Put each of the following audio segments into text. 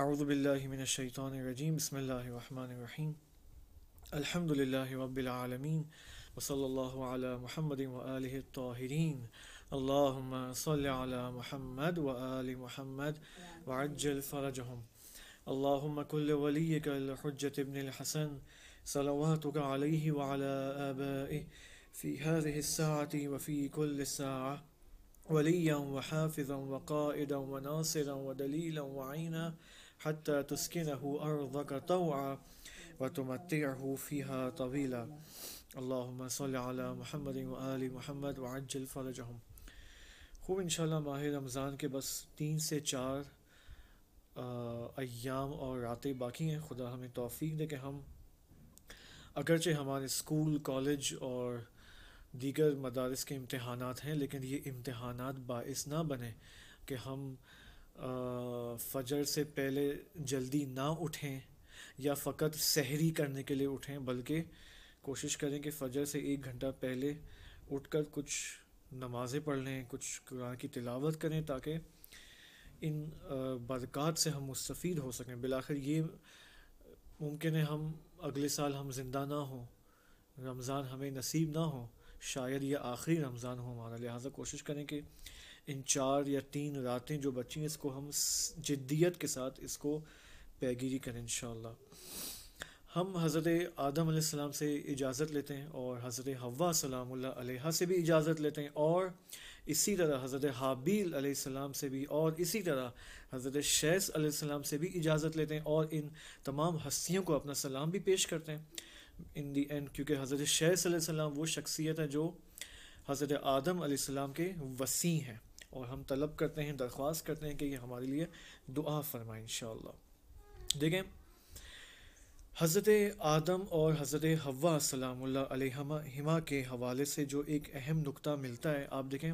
أعوذ بالله من الشيطان الرجيم بسم الله الرحمن الرحيم الحمد لله رب العالمين وصلى الله على محمد وآله الطاهرين اللهم صل على محمد وآل محمد وعجل فرجهم اللهم كل وليك الحجة ابن الحسن صلواتك عليه وعلى آبائه في هذه الساعة وفي كل ساعة وليا وحافظا وقائدا وناصرا ودليلا وعينا حتى تسكنه أرضك طوعا وتمتعه فيها طويلا اللهم صل على محمد وآل محمद وعجل فرجهم खूब इंशाल्लाह माह रमज़ान के बस तीन से चार अयाम और रातें बाकी हैं खुदा हमें तोफ़ी दे कि हम अगरचे हमारे स्कूल कॉलेज और दीगर मदारस के इम्तहानात हैं लेकिन ये इम्तहानात बास ना बने कि हम फ़जर से पहले जल्दी ना उठें या फ़कत सहरी करने के लिए उठें बल्कि कोशिश करें कि फ़जर से एक घंटा पहले उठकर कुछ नमाज़ें पढ़ लें कुछ कुरान की तिलावत करें ताकि इन बरक़ात से हम मुस्तफ़ हो सकें बिलाखिर ये मुमकिन है हम अगले साल हम ज़िंदा ना हों रमज़ान हमें नसीब ना हो शायद ये आखिरी रमज़ान हो हमारा लिहाजा कोशिश करें कि इन चार या तीन रातें जो बची हैं इसको हम जिद्दियत के साथ इसको पैगिरी करें इन हम हज़रत आदम सलाम से इजाज़त लेते हैं और हज़रत हवा सलाम से भी इजाज़त लेते हैं और इसी तरह हज़रत हाबील सलाम से भी और इसी तरह हज़रत शैस सलाम से भी इजाज़त लेते हैं और इन तमाम हस्तियों को अपना सलाम भी पेश करते हैं इन दी एंड क्योंकि हज़रत शैस सलाम वो शख्सियत है जो हज़रत आदम सलाम के वसी हैं और हम तलब करते हैं दरख्वास्त करते हैं कि ये हमारे लिए दुआ फरमाए इन देखें हज़रत आदम और हज़रत हवा सलाम हिमा के हवाले से जो एक अहम नुक़ा मिलता है आप देखें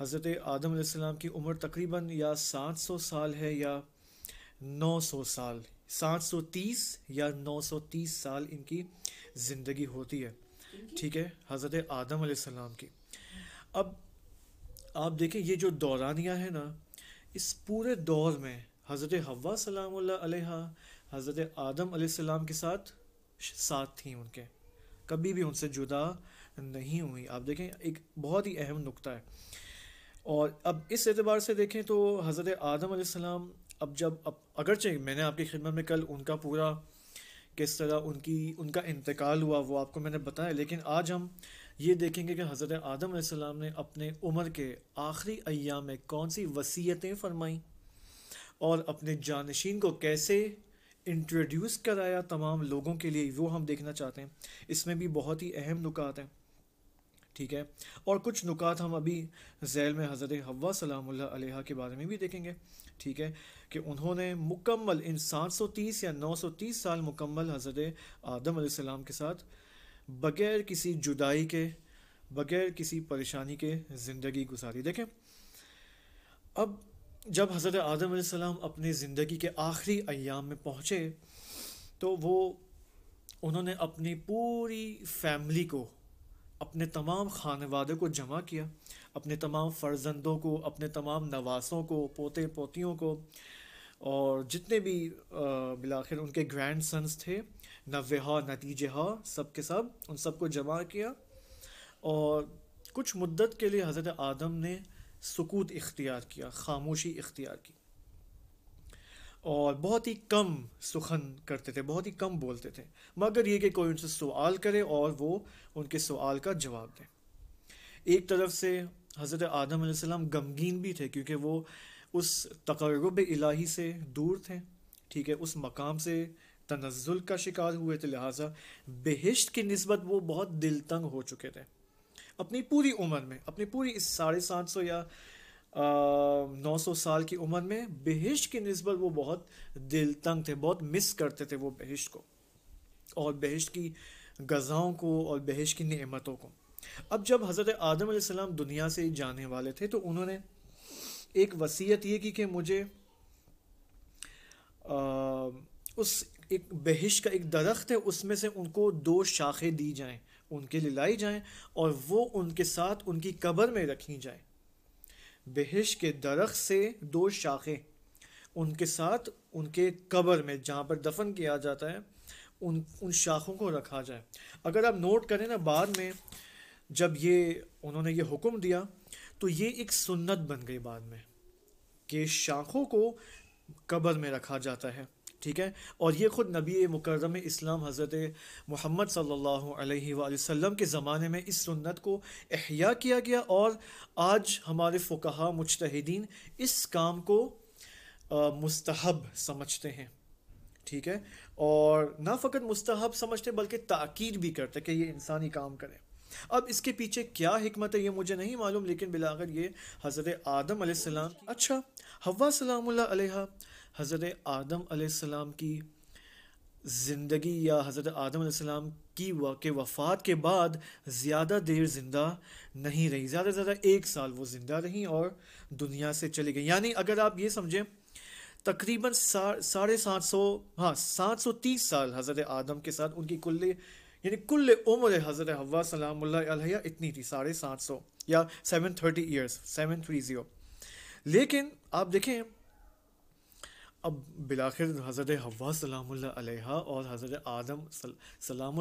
हज़रत आदम की उम्र तकरीबन या 700 साल है या 900 साल 730 या 930 साल इनकी ज़िंदगी होती है ठीक है हज़रत आदम की अब आप देखें ये जो दौरानिया है ना इस पूरे दौर में हज़रत हवा सलाम हज़रत आदम सलाम के साथ साथ थी उनके कभी भी उनसे जुदा नहीं हुई आप देखें एक बहुत ही अहम नुक्ता है और अब इस एतबार से देखें तो हज़रत आदम सलाम अब जब अब अगरचे मैंने आपकी खिदमत में कल उनका पूरा किस तरह उनकी उनका इंतकाल हुआ वो आपको मैंने बताया लेकिन आज हम ये देखेंगे कि हज़रत आदम आसमाम ने अपने उम्र के आखिरी अयाम में कौन सी वसीयतें फरमाईं और अपने जानशीन को कैसे इंट्रोड्यूस कराया तमाम लोगों के लिए वो हम देखना चाहते हैं इसमें भी बहुत ही अहम नुकात हैं ठीक है और कुछ नुकात हम अभी जैल में हज़रत हवा सलाम्ल के बारे में भी देखेंगे ठीक है कि उन्होंने मुकम्मल इन 730 या 930 साल मुकम्मल हज़रत आदम सलाम के साथ बग़ैर किसी जुदाई के बग़ैर किसी परेशानी के ज़िंदगी गुजारी देखें अब जब हज़रत आदम अपनी ज़िंदगी के आखिरी अयाम में पहुँचे तो वो उन्होंने अपनी पूरी फैमिली को अपने तमाम खान वादे को जमा किया अपने तमाम फ़र्जंदों को अपने तमाम नवासों को पोते पोतियों को और जितने भी बिलाखिर उनके ग्रैंड सन्स थे नव्यहा नतीजहा सब के सब उन सबको जमा किया और कुछ मुद्दत के लिए हज़रत आदम ने सुकूत इख्तियार किया खामोशी इख्तियार की और बहुत ही कम सुखन करते थे बहुत ही कम बोलते थे मगर ये कि कोई उनसे सवाल करे और वो उनके सवाल का जवाब दें एक तरफ से हज़रत आदम गमगीन भी थे क्योंकि वो उस तकरब इलाही से दूर थे ठीक है उस मकाम से तनज़ुल का शिकार हुए थे लिहाजा बहिश्त की नस्बत वो बहुत दिल तंग हो चुके थे अपनी पूरी उम्र में अपनी पूरी इस साढ़े सात सौ या नौ सौ साल की उम्र में बहिश्त की नस्बत वो बहुत दिल तंग थे बहुत मिस करते थे वो बहिश्त को और बहिश्त की गज़ाओं को और बहिश्त की नमतों को अब जब हज़रत आदम दुनिया से जाने वाले थे तो उन्होंने एक वसीयत ये की कि मुझे आ, उस एक बहिश का एक दरख्त है उसमें से उनको दो शाखें दी जाएं उनके लिए लाई जाएं और वो उनके साथ उनकी कब्र में रखी जाएं बहिश के दरख्त से दो शाखें उनके साथ उनके कब्र में जहाँ पर दफन किया जाता है उन उन शाखों को रखा जाए अगर आप नोट करें ना बाद में जब ये उन्होंने ये हुक्म दिया तो ये एक सुन्नत बन गई बाद में कि शाखों को कब्र में रखा जाता है ठीक है और ये ख़ुद नबी मुकर्रम इस्लाम हज़रत मोहम्मद सल्लल्लाहु अलैहि वसल्लम के ज़माने में इस सुन्नत को अहिया किया गया और आज हमारे फ़ुकहा मुश्तिन इस काम को मुस्तहब समझते हैं ठीक है और ना फ़कत मुस्तहब समझते बल्कि ताक़ीद भी करते कि ये इंसानी काम करें अब इसके पीछे क्या हमत है ये मुझे नहीं मालूम लेकिन बिलाकर ये हज़रत आदम सलाम अच्छा हवा सलाम्ला हज़रत आदम सलाम की ज़िंदगी या हज़रत आदम सलाम की व के वफ़ात के बाद ज़्यादा देर ज़िंदा नहीं रही ज़्यादा से ज़्यादा एक साल वो ज़िंदा रहीं और दुनिया से चली गई यानी अगर आप ये समझें तकरीबन साढ़े सात सौ हाँ सात सौ तीस साल हज़रत आदम के साथ उनकी कुल्ले यानी कुल उम्र हज़रत हवा सलाम इतनी थी साढ़े सात सौ या seven thirty years seven three zero लेकिन आप देखें अब बिलाखिर हज़रत हवा सलाम और हज़रत आदम सलाम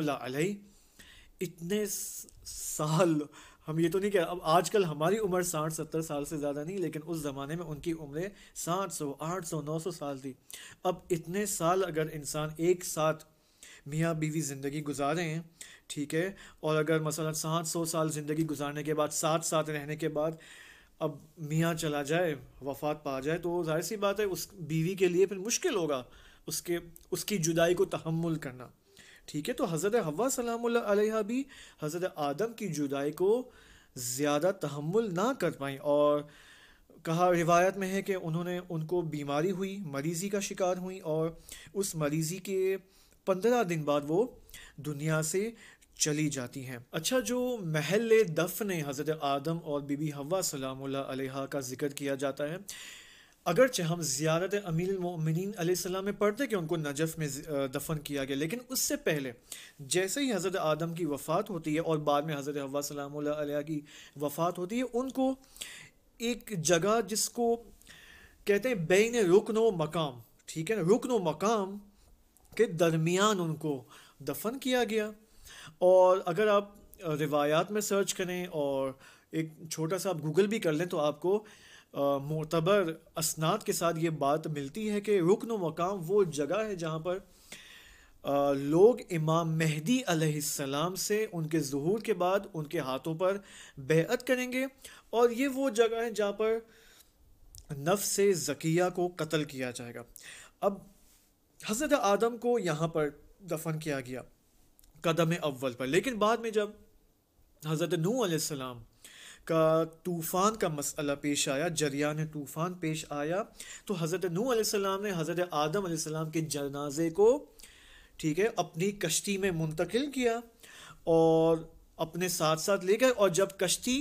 इतने साल हम ये तो नहीं कह अब आजकल हमारी उम्र साठ सत्तर साल से ज़्यादा नहीं लेकिन उस ज़माने में उनकी उम्रें साठ सौ आठ सौ नौ सौ साल थी अब इतने साल अगर इंसान एक साथ मियाँ बीवी ज़िंदगी गुजारें ठीक है और अगर मसला सात सौ साल ज़िंदगी गुजारने के बाद साथ साथ रहने के बाद अब मियाँ चला जाए वफात पा जाए तो जाहिर सी बात है उस बीवी के लिए फिर मुश्किल होगा उसके उसकी जुदाई को तहमुल करना ठीक है तो हज़रत हवा सलाम भी हज़रत आदम की जुदाई को ज़्यादा तहमुल ना कर पाई और कहा रिवायत में है कि उन्होंने उनको बीमारी हुई मरीज़ी का शिकार हुई और उस मरीज़ी के पंद्रह दिन बाद वो दुनिया से चली जाती हैं अच्छा जो महल दफ़ ने हज़रत आदम और बीबी हवा सलाम का जिक्र किया जाता है अगरचे हम ज़्यारत अमीर सलाम में पढ़ते कि उनको नजफ़ में दफन किया गया लेकिन उससे पहले जैसे ही हज़रत आदम की वफ़ात होती है और बाद में हज़रत हवा सलाम की वफ़ात होती है उनको एक जगह जिसको कहते हैं बैन व मकाम ठीक है ना व मकाम के दरमियान उनको दफन किया गया और अगर आप रिवायात में सर्च करें और एक छोटा सा आप गूगल भी कर लें तो आपको मोतबर असनाद के साथ ये बात मिलती है कि रुकन मकाम वो जगह है जहाँ पर आ, लोग इमाम मेहदी अलैहिस्सलाम से उनके जहूर के बाद उनके हाथों पर बेअत करेंगे और ये वो जगह है जहाँ पर नफ से जकिया को कत्ल किया जाएगा अब हज़रत आदम को यहाँ पर दफन किया गया कदम अव्वल पर लेकिन बाद में जब हज़रत नूसम का तूफ़ान का मसला पेश आया जरियान तूफ़ान पेश आया तो हज़रत नूसम ने हज़रत आदम आसम के जनाजे को ठीक है अपनी कश्ती में मुंतकिल किया और अपने साथ साथ ले गए और जब कश्ती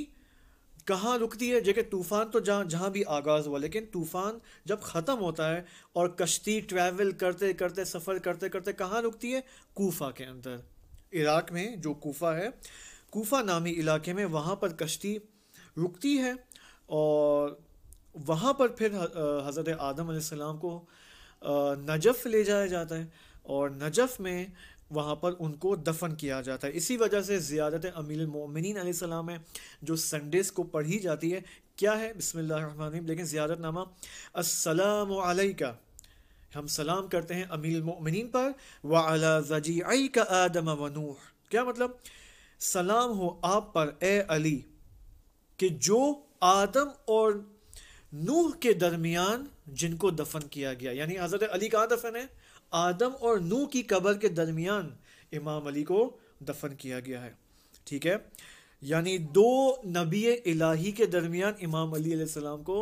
कहाँ रुकती है जगह तूफ़ान तो जहाँ जहाँ भी आगाज़ हुआ लेकिन तूफ़ान जब ख़त्म होता है और कश्ती ट्रैवल करते करते सफ़र करते करते कहाँ रुकती है कोफा के अंदर इराक़ में जो कोफा है कोफा नामी इलाके में वहाँ पर कश्ती रुकती है और वहाँ पर फिर हज़रत आदम को नजफ़ ले जाया जाता है और नजफ़ में वहाँ पर उनको दफन किया जाता है इसी वजह से ज़्यादत अमील मोमिन सलाम है जो संडेस को पढ़ी जाती है क्या है बसमीम लेकिन ज़्यादत नामा असलम का हम सलाम करते हैं अमीर मोमिन पर वजी का आदम वनूह क्या मतलब सलाम हो आप पर ए अली कि जो आदम और नूह के दरमियान जिनको दफन किया गया यानी हज़रत अली कहाँ दफन है आदम और नू की कबर के दरमियान इमाम अली को दफन किया गया है ठीक है यानी दो नबी इलाही के दरमियान इमाम अली सलाम को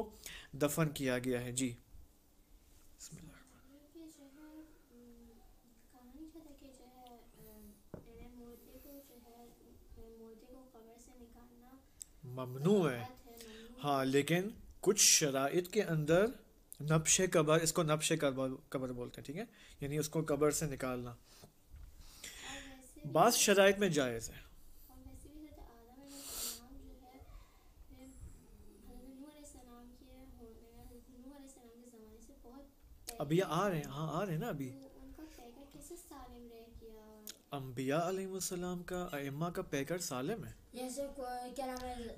दफन किया गया है जी ममनू है हाँ लेकिन कुछ शराइ के अंदर नबश कबर इसको नबश कबर कबर बोलते हैं ठीक है यानी उसको कबर से निकालना बास शराइ में जायज़ है अभी आ रहे हैं हाँ आ रहे हैं ना अभी तो अम्बिया अलैहिस्सलाम का अम्मा का पैकर सालिम है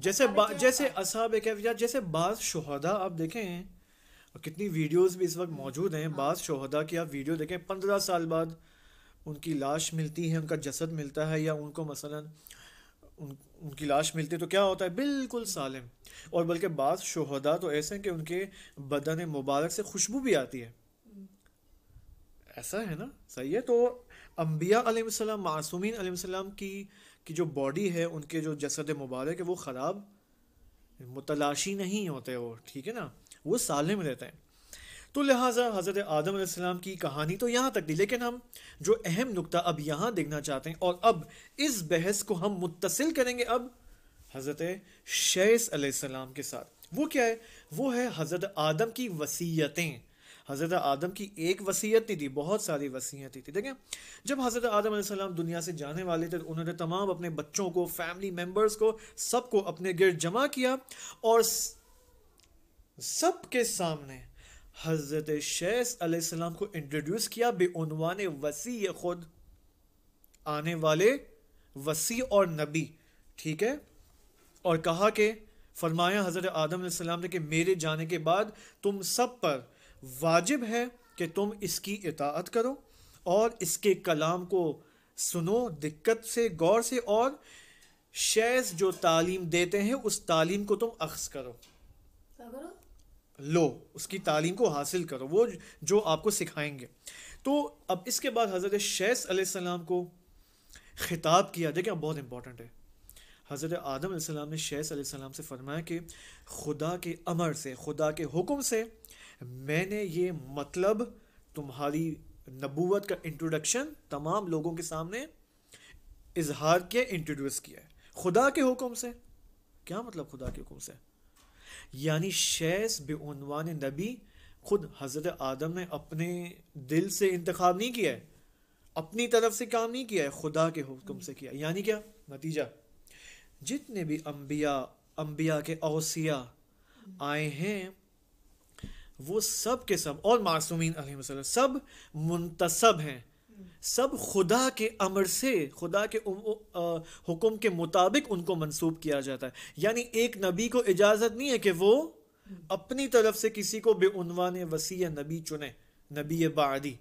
जैसे जैसे असाब जैसे बाज शुहदा आप देखें और कितनी वीडियोस भी इस वक्त मौजूद हैं हाँ। बाद शहदा की आप वीडियो देखें पंद्रह साल बाद उनकी लाश मिलती है उनका जसद मिलता है या उनको मसलन उन उनकी लाश मिलती है तो क्या होता है बिल्कुल सालम और बल्कि बाद शहदा तो ऐसे हैं कि उनके बदन मुबारक से खुशबू भी आती है ऐसा है ना सही है तो अम्बिया मासूमिन की की जो बॉडी है उनके जो जसद मुबारक है वो ख़राब मुतलाशी नहीं होते वो ठीक है ना वो साले में रहते हैं तो लिहाजा हज़रत आदम आसमाम की कहानी तो यहाँ तक थी लेकिन हम जो अहम नुक्ता अब यहाँ देखना चाहते हैं और अब इस बहस को हम मुतसिल करेंगे अब हज़रत शेसम के साथ वो क्या है वो है हज़रत आदम की वसीयतें हज़रत आदम की एक वसीयत नहीं थी बहुत सारी वसीयतें थी देखें जब हज़रत आदम आसमाम दुनिया से जाने वाले थे तो उन्होंने तमाम अपने बच्चों को फैमिली मेम्बर्स को सबको अपने गिर जमा किया और सबके सामने हज़रत शैस को इंट्रोड्यूस किया बेनवान वसी खुद आने वाले वसी और नबी ठीक है और कहा कि फरमाया हज़रत आदम सलाम ने कि मेरे जाने के बाद तुम सब पर वाजिब है कि तुम इसकी इतात करो और इसके कलाम को सुनो दिक्कत से गौर से और शेष जो तालीम देते हैं उस तालीम को तुम अक्स करो तो लो उसकी तालीम को हासिल करो वो जो आपको सिखाएंगे तो अब इसके बाद हज़रत शैस को ख़िताब किया देखिए बहुत इंपॉर्टेंट है हज़रत आदम ने शैस से फरमाया कि खुदा के अमर से खुदा के हुक्म से मैंने ये मतलब तुम्हारी नबूवत का इंट्रोडक्शन तमाम लोगों के सामने इजहार किया इंट्रोड्यूस किया है खुदा के हुक्म से क्या मतलब खुदा के हुक्म से यानी शैस बेनवान नबी खुद हज़रत आदम ने अपने दिल से इंतखब नहीं किया है अपनी तरफ से काम नहीं किया है खुदा के हुक्म से किया यानी क्या नतीजा जितने भी अम्बिया अम्बिया के अवसिया आए हैं वो सब के सब और मासूमिन सब मुंतसब हैं सब खुदा के अमर से खुदा के हुक्म के मुताबिक उनको मंसूब किया जाता है यानी एक नबी को इजाज़त नहीं है कि वो अपनी तरफ से किसी को बेनवान वसी नबी चुने नबी बादी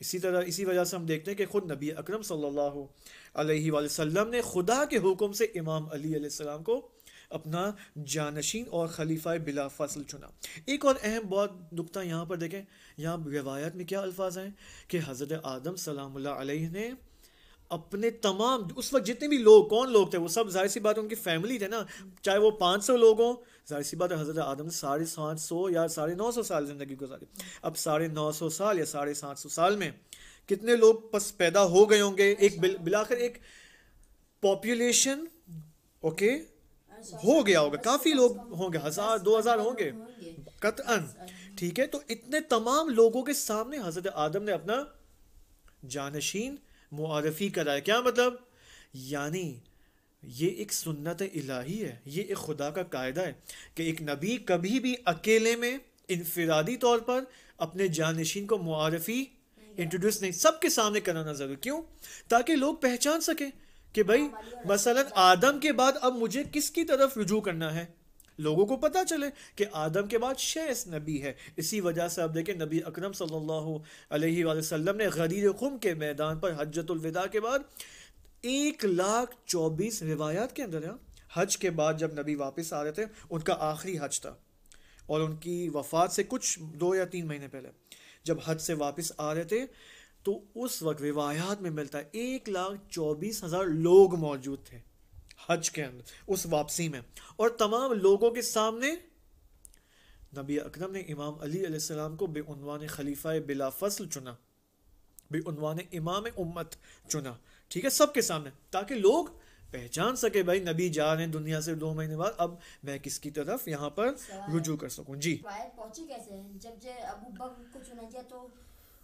इसी तरह इसी वजह से हम देखते हैं कि खुद नबी अकरम सल्लल्लाहु अलैहि वसल्लम ने खुदा के हुक्म से इमाम अली अलैहिस्सलाम को अपना जानशीन और खलीफा बिला फसल चुना एक और अहम बहुत नुकता यहाँ पर देखें यहाँ रवायत में क्या अल्फाज हैं कि हज़रत आदम सलाम ने अपने तमाम उस वक्त जितने भी लोग कौन लोग थे वो सब जाहिर सी बात उनकी फैमिली थे ना चाहे वो पाँच सौ लोग हों जाहिर सी बात हज़रत आदम ने साढ़े सात सौ या साढ़े नौ सौ साल ज़िंदगी गुजारी अब साढ़े नौ सौ साल या साढ़े सात सौ साल में कितने लोग पस पैदा हो गए होंगे एक बिल, बिलाकर एक पॉपुलेशन ओके okay, हो गया होगा काफ़ी लोग होंगे हज़ार दो हज़ार होंगे कतअन ठीक है तो इतने तमाम लोगों के सामने हज़रत आदम ने अपना जानशीन मुआरफी कराया क्या मतलब यानी ये एक सुन्नत इलाही है ये एक खुदा का कायदा है कि एक नबी कभी भी अकेले में इनफरादी तौर पर अपने जानशीन को मुआरफी इंट्रोड्यूस नहीं सबके सामने कराना ज़रूर क्यों ताकि लोग पहचान सकें कि भाई मसलन आदम के बाद अब मुझे किसकी तरफ रुजू करना है लोगों को पता चले कि आदम के बाद शेष नबी है इसी वजह से आप देखें नबी अकरम सल्लल्लाहु अलैहि वसल्लम ने गदीर खुम के मैदान पर हजतुलविदा के बाद एक लाख चौबीस रिवायात के अंदर है हाँ, हज के बाद जब नबी वापस आ रहे थे उनका आखिरी हज था और उनकी वफात से कुछ दो या तीन महीने पहले जब हज से वापस आ रहे थे तो उस वक्त रिवायात में मिलता है एक लाख चौबीस हज़ार लोग मौजूद थे हज के अंदर उस वापसी में और तमाम लोगों के सामने नबी अकरम ने इमाम अली अलैहिस्सलाम को बेनवान खलीफा बिला फसल चुना बेनवान इमाम उम्मत चुना ठीक है सबके सामने ताकि लोग पहचान सके भाई नबी जा रहे हैं दुनिया से दो महीने बाद अब मैं किसकी तरफ यहाँ पर रुजू कर सकूँ जी पहुंची कैसे जब जब अबू बकर को चुना गया तो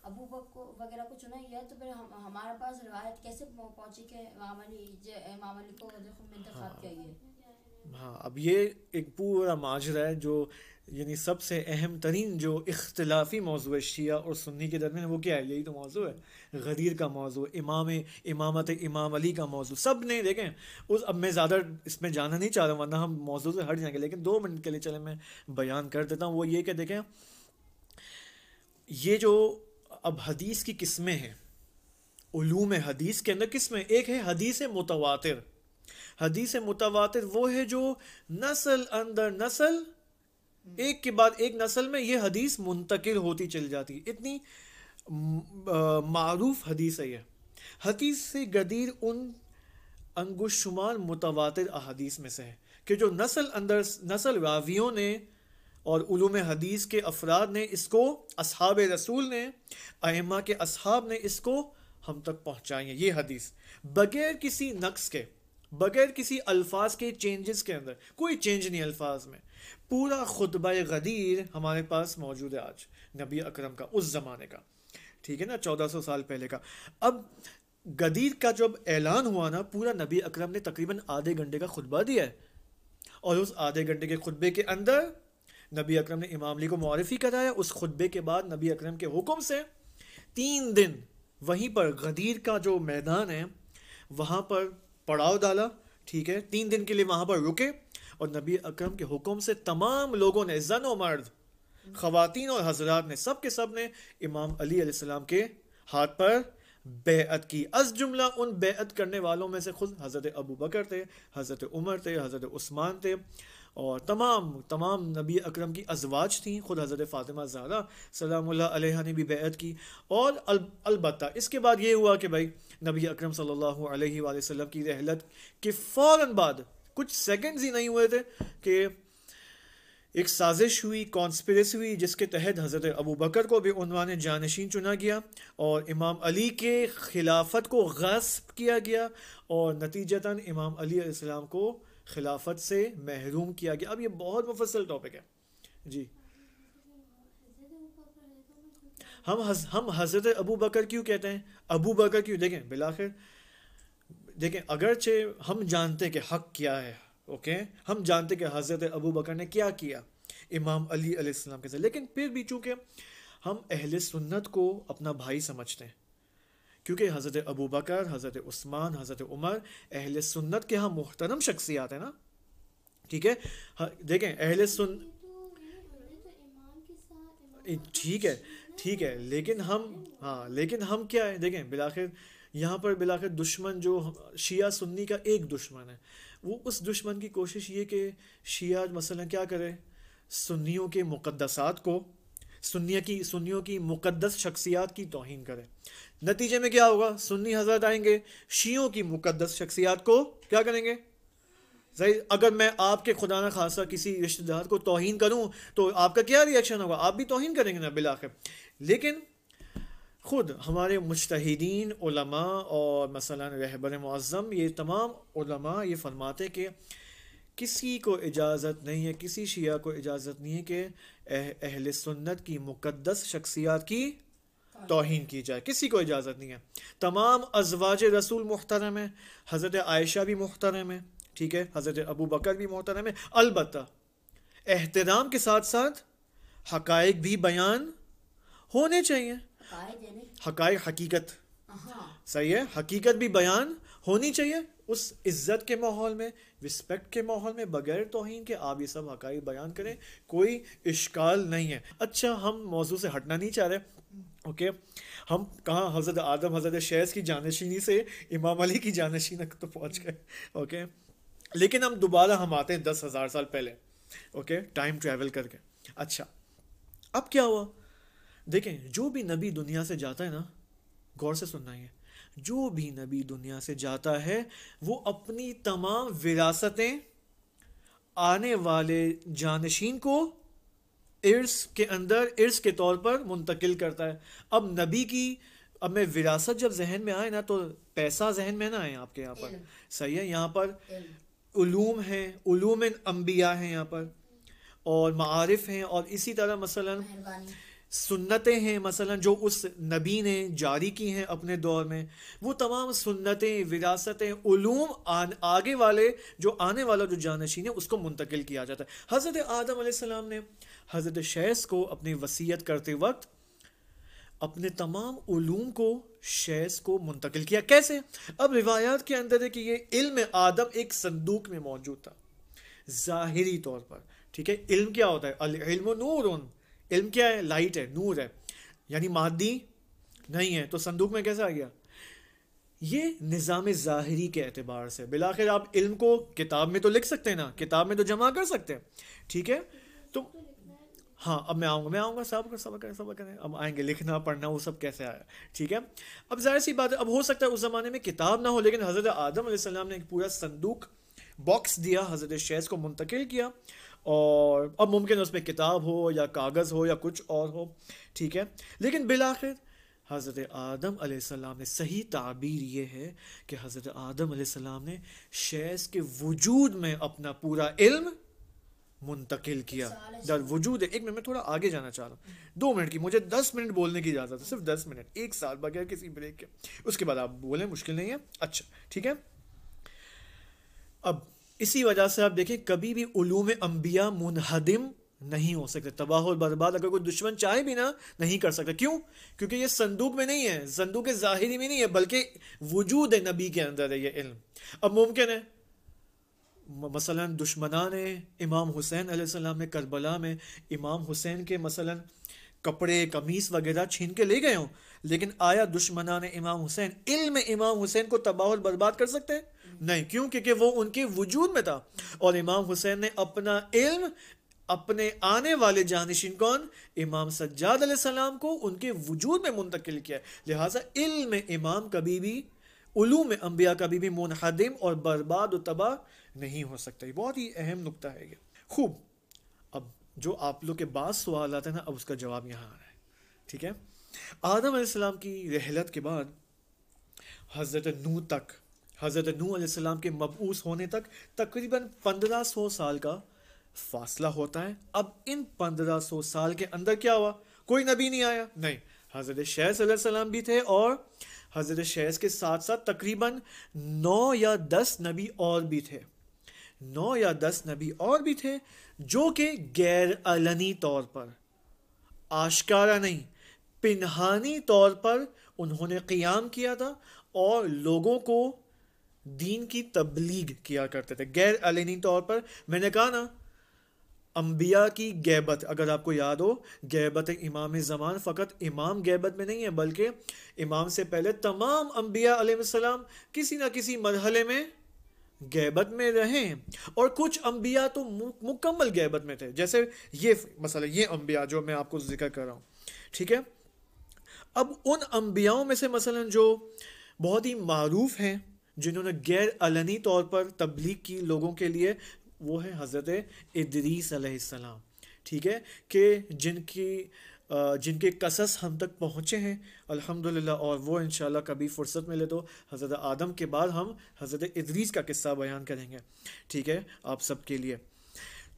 अबू बक को वगैरह को चुना गया तो फिर हम हमारे पास रिवायत कैसे पहुंची कि इमाम अली इमाम अली को इंतखाब हाँ। किया गया हाँ अब ये एक पूरा माजरा है जो यानी सबसे अहम तरीन जो इख्तलाफी मौजू है शिया और सुन्नी के दरमियान वो क्या है यही तो मौजू है गदीर का मौजू इमाम इमामत इमाम अली का मौजू सब ने देखें उस अब मैं ज़्यादा इसमें जाना नहीं चाह रहा हूँ वरना हम मौजू से हट जाएंगे लेकिन दो मिनट के लिए चले मैं बयान कर देता हूँ वो ये कि देखें ये जो अब हदीस की किस्में हैं उलूम हदीस के अंदर किस्में एक है हदीस मुतवातिर हदीस मुतवातिर वो है जो नस्ल अंदर नस्ल एक के बाद एक नस्ल में ये हदीस मुंतकिल होती चली जाती है इतनी मरूफ हदीस है यह हदीस से गदीर उन अंगुशुमार मुतवातिर अहादीस में से है कि जो नस्ल अंदर नस्ल रावियों ने और उलूम हदीस के अफराद ने इसको असहाब रसूल ने अम्मा के अब ने इसको हम तक पहुँचाई है ये हदीस बग़ैर किसी नक्स के बग़ैर किसी अल्फाज के चेंजेस के अंदर कोई चेंज नहीं अल्फाज में पूरा खुतब गदीर हमारे पास मौजूद है आज नबी अकरम का उस ज़माने का ठीक है ना चौदह सौ साल पहले का अब गदीर का जब ऐलान हुआ ना पूरा नबी अकरम ने तकरीबन आधे घंटे का खुतबा दिया है और उस आधे घंटे के खुतबे के अंदर नबी अकरम ने इमाम अली को मौरफ़ी कराया उस खुतबे के बाद नबी अकरम के हुक्म से तीन दिन वहीं पर गदीर का जो मैदान है वहाँ पर पड़ाव डाला ठीक है तीन दिन के लिए वहाँ पर रुके और नबी अकरम के हुक्म से तमाम लोगों ने जन व मर्द ख़वान और हजरात ने सब के सब ने इमाम अली सलाम के हाथ पर बेअत की अस जुमला उन बेअत करने वालों में से खुद हज़रत अबू बकर थे हज़रत उमर थे हज़रत उस्मान थे और तमाम तमाम नबी अकरम की अजवाज थी खुद हज़रत फ़ातिमा ज़ारा सलाम्ला ने भी बैत की और अलबत् इसके बाद ये हुआ कि भाई नबी अकरम सल्लल्लाहु अलैहि वसल्लम की रहलत के फ़ौर बाद कुछ सेकंड्स ही नहीं हुए थे कि एक साजिश हुई कॉन्स्परेसी हुई जिसके तहत हज़रत अबू बकर को भी बेनवान जानशीन चुना गया और इमाम अली के खिलाफत को गस्प किया गया और नतीजतन इमाम अली को खिलाफत से महरूम किया गया अब ये बहुत मुफसल टॉपिक है जी हम हज, हम हज़रत अबू बकर क्यों कहते हैं अबू बकर क्यों देखें बिलाखिर देखें अगरचे हम जानते कि हक क्या है ओके हम जानते कि हज़रत अबू बकर ने क्या किया इमाम अली के साथ लेकिन फिर भी चूँकि हम अहल सुन्नत को अपना भाई समझते हैं क्योंकि हज़रत अबू बकर हज़रत उस्मान हज़रत उमर अहल सुन्नत के यहाँ मोहतरम शख्सियात है ना ठीक है देखें अहल सुन ठीक है ठीक है लेकिन हम हाँ लेकिन हम क्या है देखें बिलाखिर यहाँ पर बिलाखिर दुश्मन जो शिया सुन्नी का एक दुश्मन है वो उस दुश्मन की कोशिश ये कि शिया मसला क्या करें सुन्नियों के मुक़दसात को सुन्निया की सुन्नियों की मुक़दस शख्सियात की तोहन करें नतीजे में क्या होगा सुन्नी हजरत आएंगे शीयों की मुकदस शख्सियात को क्या करेंगे अगर मैं आपके खुदा न खासा किसी रिश्तेदार को तोहन करूं तो आपका क्या रिएक्शन होगा आप भी तोहन करेंगे ना बिलाखिर लेकिन ख़ुद हमारे मुश्तिन और मसला रहबर मज़म ये तमाम ये फरमाते कि किसी को इजाज़त नहीं है किसी शिया को इजाज़त नहीं है कि अहल सुन्नत की मुकदस शख्सियात की तोहन की जाए किसी को इजाज़त नहीं है तमाम अजवाज रसूल मुहतरम है हज़रत आयशा भी मुहतरम है ठीक है हज़रत अबू बकर भी मोहतरम है अलबत् एहतराम के साथ साथ हक भी बयान होने चाहिए हक हकीकत सही है हकीकत भी बयान होनी चाहिए उस इज्जत के माहौल में रिस्पेक्ट के माहौल में बगैर तोहन के आप ये सब हक बयान करें कोई इश्काल नहीं है अच्छा हम मौजू से हटना नहीं चाह रहे ओके हम कहाँ हज़रत आदम हज़रत शेज़ की जानशीनी से इमाम अली की जानशीन तक तो पहुँच गए ओके लेकिन हम दोबारा हम आते हैं दस हज़ार साल पहले ओके टाइम ट्रैवल करके अच्छा अब क्या हुआ देखें जो भी नबी दुनिया से जाता है ना गौर से सुनना है जो भी नबी दुनिया से जाता है वो अपनी तमाम विरासतें आने वाले जानशीन को इर्स के अंदर इर्स के तौर पर मुंतकिल करता है अब नबी की अब मैं विरासत जब जहन में आए ना तो पैसा जहन में ना आए आपके यहाँ पर सही है यहाँ पर उलूम हैं उलूम अम्बिया हैं यहाँ पर और मारफ हैं और इसी तरह मसलन सुन्नतें हैं मसलन जो उस नबी ने जारी की हैं अपने दौर में वो तमाम सुन्नतें विरासतें उलूम आन, आगे वाले जो आने वाला जो जानशीन है उसको मुंतकिल किया जाता है हज़रत आदम सलाम ने हज़रत शैस को अपनी वसीयत करते वक्त अपने तमाम उलूम को शैस को मुंतकिल किया कैसे अब रिवायात के अंदर है कि ये इल्म आदम एक संदूक में मौजूद था ज़ाहरी तौर पर ठीक है इल्म क्या होता है अल इल्म नूर इल्म क्या है लाइट है नूर है यानी मादी नहीं है तो संदूक में कैसे आ गया ये निज़ाम ज़ाहरी के अतबार से बिलाखिर आप इल्म को किताब में तो लिख सकते हैं ना किताब में तो जमा कर सकते हैं ठीक है हाँ अब मैं आऊँगा मैं आऊँगा सब सबक सबक अब आएंगे लिखना पढ़ना वो सब कैसे आया ठीक है अब जाहिर सी बात है अब हो सकता है उस ज़माने में किताब ना हो लेकिन हज़रत आदम सलाम ने एक पूरा संदूक बॉक्स दिया हज़रत शेज़ को मुंतकिल किया और अब मुमकिन उसमें किताब हो या कागज़ हो या कुछ और हो ठीक है लेकिन बिल आखिर हज़रत आदम सलाम ने सही ताबीर ये है कि हज़रत आदम सलाम ने शेज़ के वजूद में अपना पूरा इल्म मुंतकिल किया दर वजूद है एक मिनट में थोड़ा आगे जाना चाह रहा हूँ दो मिनट की मुझे दस मिनट बोलने की इजाज़त है सिर्फ दस मिनट एक साल बगैर किसी ब्रेक के उसके बाद आप बोलें मुश्किल नहीं है अच्छा ठीक है अब इसी वजह से आप देखें कभी भी उलूम अम्बिया मुनहदिम नहीं हो सकते तबाह और बर्बाद अगर कोई दुश्मन चाहे भी ना नहीं कर सकता क्यों क्योंकि ये संदूक में नहीं है संदूक के जाहिर में नहीं है बल्कि वजूद है नबी के अंदर है ये इल्म अब मुमकिन है मसला दुश्मनान इमाम हुसैन आसमाम में करबला में इमाम हुसैन के मसला कपड़े कमीस वगैरह छीन के ले गए हों लेकिन आया दुश्मनान इमाम हुसैन इल्म इमाम हुसैन को तबाह और बर्बाद कर सकते हैं नहीं क्यों क्योंकि वो उनके वजूद में था और इमाम हुसैन ने अपना इल्म अपने आने वाले जानशीन कौन इमाम सज्जाद सलाम को उनके वजूद में मुंतकिल किया लिहाजा इल्म इमाम कभी भी उलूम अम्बिया कभी भी मुनहदम और बर्बाद व तबाह नहीं हो सकता ये बहुत ही अहम नुकता है ये खूब अब जो आप लोग के बाद सवाल आता है ना अब उसका जवाब यहाँ आ रहा है ठीक है आदम आसमाम की रहलत के बाद हज़रत नू तक हज़रत नू आसमाम के मबूस होने तक तकरीबन पंद्रह सौ साल का फासला होता है अब इन पंद्रह सौ साल के अंदर क्या हुआ कोई नबी नहीं आया नहीं हज़रत शह भी थे और हज़रत शैस के साथ साथ तकरीबन नौ या दस नबी और भी थे नौ या दस नबी और भी थे जो कि गैर अलनी तौर पर आशकारा नहीं पिनहानी तौर पर उन्होंने क़ियाम किया था और लोगों को दीन की तबलीग किया करते थे गैर अलनी तौर पर मैंने कहा ना अम्बिया की गैबत अगर आपको याद हो गैबत इमाम ज़मान फ़कत इमाम गैबत में नहीं है बल्कि इमाम से पहले तमाम अम्बिया सलाम किसी न किसी मरहले में गैबत में रहें और कुछ अम्बिया तो मुकम्मल गैबत में थे जैसे ये मसला ये अम्बिया जो मैं आपको जिक्र कर रहा हूँ ठीक है अब उन अम्बियाओं में से मसला जो बहुत ही मरूफ हैं जिन्होंने गैर अलनी तौर पर तबलीग की लोगों के लिए वो है हज़रत इदरीस ठीक है कि जिनकी जिनके कसस हम तक पहुँचे हैं अल्हम्दुलिल्लाह और वो इन कभी फ़ुर्सत मिले तो हज़रत आदम के बाद हम हज़रत इदरीस का किस्सा बयान करेंगे ठीक है आप सब के लिए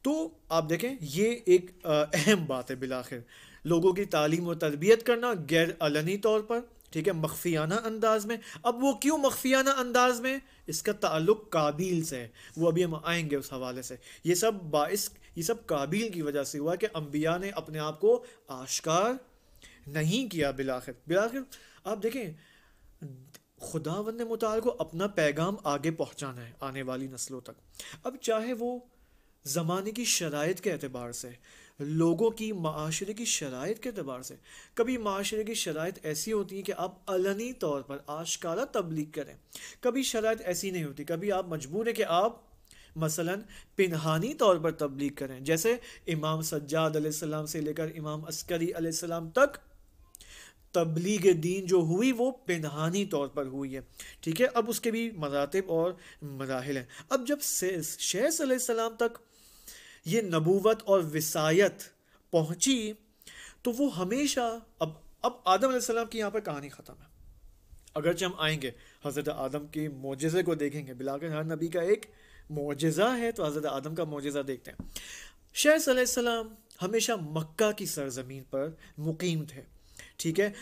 तो आप देखें ये एक अहम बात है बिलाखिर लोगों की तालीम और तरबियत करना गैर अलनी तौर पर ठीक है मख्फियाना अंदाज में अब वो क्यों मख्फियाना अंदाज में इसका ताल्लुक काबिल से है वो अभी हम आएंगे उस हवाले से ये सब बाइस ये सब काबिल की वजह से हुआ कि अम्बिया ने अपने आप को आश्कार नहीं किया बिलाखिर बिलाखिर आप देखें खुदा वंद मुताल को अपना पैगाम आगे पहुंचाना है आने वाली नस्लों तक अब चाहे वो ज़माने की शराइ के अतबार से लोगों की माशरे की शराइ के अतबार से कभी माशरे की शराइ ऐसी होती है कि आप अलनी तौर पर आशकारा तबलीग करें कभी शराइ ऐसी नहीं होती कभी आप मजबूर हैं कि आप मसलन पिनहानी तौर पर तबलीग करें जैसे इमाम सज्जाद सलाम से लेकर इमाम अस्करी सलाम तक तबलीग दीन जो हुई वो पिनहानी तौर पर हुई है ठीक है अब उसके भी मरातब और मराहल हैं अब जब शेष सलाम तक ये नबूवत और वसायत पहुंची तो वो हमेशा अब अब आदम सलाम की यहाँ पर कहानी ख़त्म है अगरचे हम आएंगे हज़रत आदम के मोजे को देखेंगे बिलाकर हर नबी का एक मुजजा है तो हज़रत आदम का मुजज़ा देखते हैं शेर सलाम हमेशा मक्का की सरजमीन पर मुकीम थे ठीक है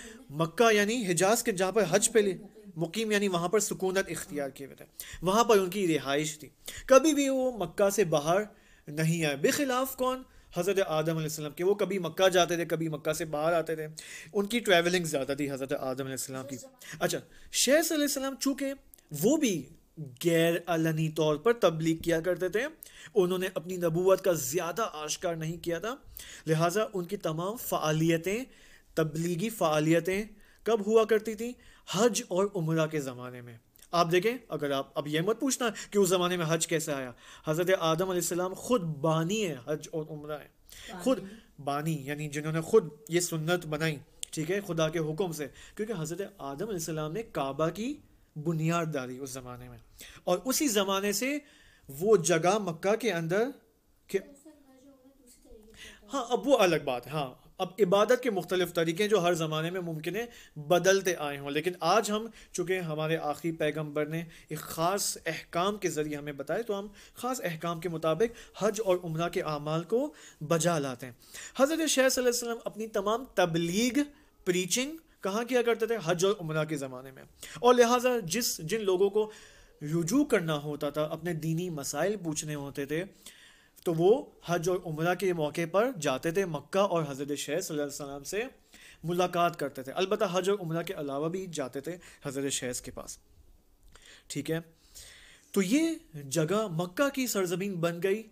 मक्का यानी हिजाज के जहाँ पर हज पे लिए मुकीम यानी वहाँ पर सुकूनत इख्तियार किए हुए थे वहाँ पर उनकी रिहाइश थी कभी भी वो मक्का से बाहर नहीं आए बेखिलाफ कौन हज़रत आदम के वो कभी मक्का जाते थे कभी मक्का से बाहर आते थे उनकी ट्रैवलिंग ज़्यादा थी हज़रत आदम की अच्छा शेर चूँकि वो भी गैर अलनी तौर पर तबलीग किया करते थे उन्होंने अपनी नबूवत का ज़्यादा आश्कार नहीं किया था लिहाजा उनकी तमाम फ़ालियतें तबलीगी फ़ालियतें कब हुआ करती थी हज और उम्र के ज़माने में आप देखें अगर आप अब यह मत पूछना कि उस ज़माने में हज कैसे आया हज़रत आदम ख़ुद बानी है हज और उम्र है खुद बानी यानी जिन्होंने खुद ये सुन्नत बनाई ठीक है खुदा के हुक्म से क्योंकि हज़रत आदम ने काबा की बुनियाद डाली उस ज़माने में और उसी ज़माने से वो जगह मक्का के अंदर के हाँ अब वो अलग बात है हाँ अब इबादत के मुख्तलिफ तरीके जो हर ज़माने में मुमकिन है बदलते आए हों लेकिन आज हम चूँकि हमारे आखिरी पैगम्बर ने एक ख़ास अहकाम के ज़रिए हमें बताए तो हम ख़ास अहकाम के मुताबिक हज और उम्र के अमाल को बजा लाते हैं हज़रत शेख वसम अपनी तमाम तबलीग प्रीचिंग कहाँ किया करते थे हज और उमरा के ज़माने में और लिहाजा जिस जिन लोगों को रुजू करना होता था अपने दीनी मसाइल पूछने होते थे तो वो हज और उम्र के मौके पर जाते थे मक्का और हज़रत शेख सल्लाम से मुलाकात करते थे अलबत् हज और उम्र के अलावा भी जाते थे हज़रत शेज़ के पास ठीक है तो ये जगह मक्का की सरजमीन बन गई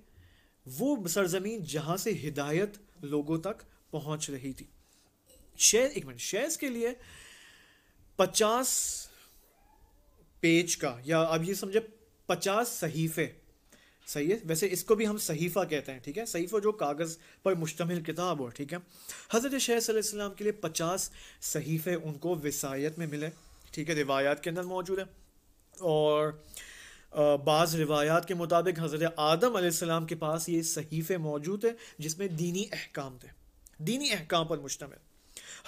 वो सरजमीन जहाँ से हिदायत लोगों तक पहुँच रही थी शेयर एक मिनट शेयर्स के लिए पचास पेज का या अब ये समझे पचास सहीफे सही है वैसे इसको भी हम सहीफ़ा कहते हैं ठीक है सहीफ़ा जो कागज़ पर मुश्तमिल किताब हो ठीक है हज़रत शेर के लिए पचास सहीफ़े उनको वसायत में मिले ठीक है रिवायात के अंदर मौजूद है और बाज़ रिवायात के मुताबिक हज़रत आदम सलाम के पास ये सहीफ़े मौजूद है जिसमें दीनी अहकाम थे दीनी अहकाम पर मुश्तमिल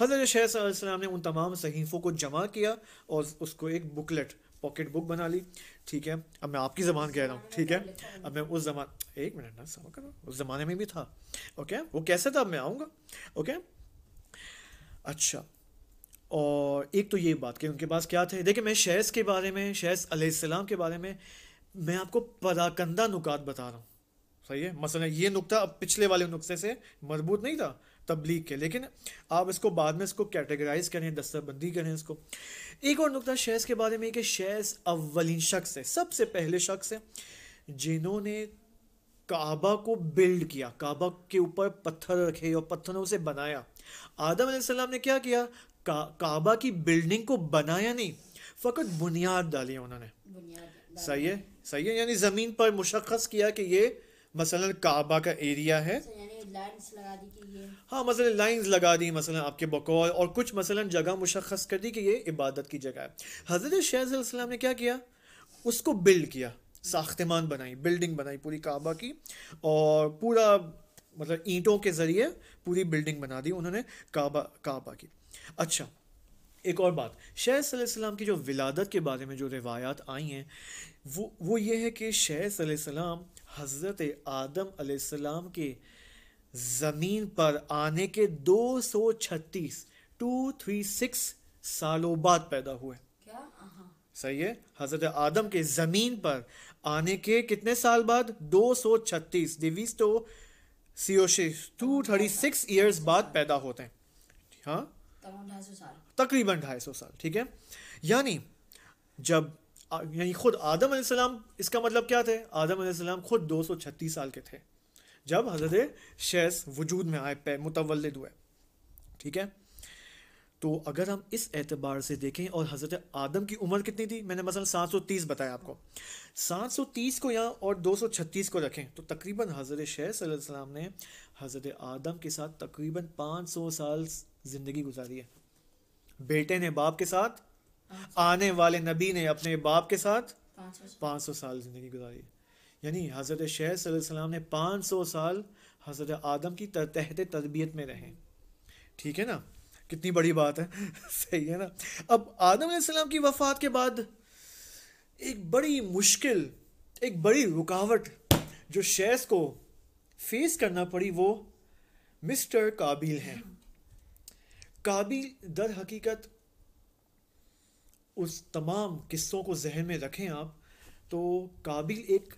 हज़रत शहसम ने उन तमाम सहीफ़ों को जमा किया और उसको एक बुकलेट पॉकेट बुक बना ली ठीक है अब मैं आपकी ज़बान कह रहा हूँ ठीक है अब मैं उस जमा एक मिनट ना समा करो उस ज़माने में भी था ओके वो कैसे था अब मैं आऊँगा ओके अच्छा और एक तो ये बात कि उनके पास क्या थे देखिए मैं शैस के बारे में शैस अलैहिस्सलाम के बारे में मैं आपको पराकंदा नुकात बता रहा हूँ सही है मसला ये नुकता अब पिछले वाले नुस्खे से मजबूत नहीं था तबलीग के लेकिन आप इसको बाद में इसको कैटेगराइज करें दस्तरबंदी करें इसको एक और नुकता शेज़ के बारे में कि शेयर्स अव्वलिन शख्स है सबसे पहले शख्स है जिन्होंने काबा को बिल्ड किया काबा के ऊपर पत्थर रखे और पत्थरों से बनाया आदम सलाम ने क्या किया का, काबा की बिल्डिंग को बनाया नहीं फ़कत बुनियाद डाली उन्होंने सही है सही है यानी ज़मीन पर मुशक्स किया कि ये मसलन काबा का एरिया है हाँ मसल लाइन लगा दी हाँ, मसल आपके बकौल और कुछ मसला जगह मुशखस कर दी कि ये इबादत की जगह है हज़रत शेज़ ने क्या किया उसको बिल्ड किया साख्तमान बनाई बिल्डिंग बनाई पूरी काबा की और पूरा मतलब ईंटों के ज़रिए पूरी बिल्डिंग बना दी उन्होंने काबा काबा की अच्छा एक और बात शेर की जो विलादत के बारे में जो रिवायात आई हैं वो वो ये है कि शेर हज़रत आदम के ज़मीन पर आने के 236 236 सालों बाद पैदा हुए क्या सही है हज़रत आदम के ज़मीन पर आने के कितने साल बाद 236 टू थर्टी सिक्स ईयर्स बाद पैदा होते हैं हाँ तकरीबन ढाई सौ साल ठीक है यानी जब यानी खुद आदम सलाम इसका मतलब क्या थे आदम सलाम खुद छत्तीस साल के थे जब हज़रत शेस वजूद में आए पे मुतवल हुए ठीक है तो अगर हम इस एतबार से देखें और हज़रत आदम की उम्र कितनी थी मैंने मसल 730 बताया आपको 730 को यहाँ और 236 को रखें तो तकरीबन हज़रत शैसम ने हज़रत आदम के साथ तकरीबन 500 साल ज़िंदगी गुजारी है बेटे ने बाप के साथ आने वाले नबी ने अपने बाप के साथ 500 साल ज़िंदगी गुजारी है यानी हज़रत शेर ने पाँच सौ साल हज़रत आदम की तहत तरबियत में रहे ठीक है ना कितनी बड़ी बात है सही है ना अब आदम सलाम की वफ़ात के बाद एक बड़ी मुश्किल एक बड़ी रुकावट जो शेस को फेस करना पड़ी वो मिस्टर काबिल हैं काबिल दर हकीकत उस तमाम किस्सों को जहन में रखें आप तो काबिल एक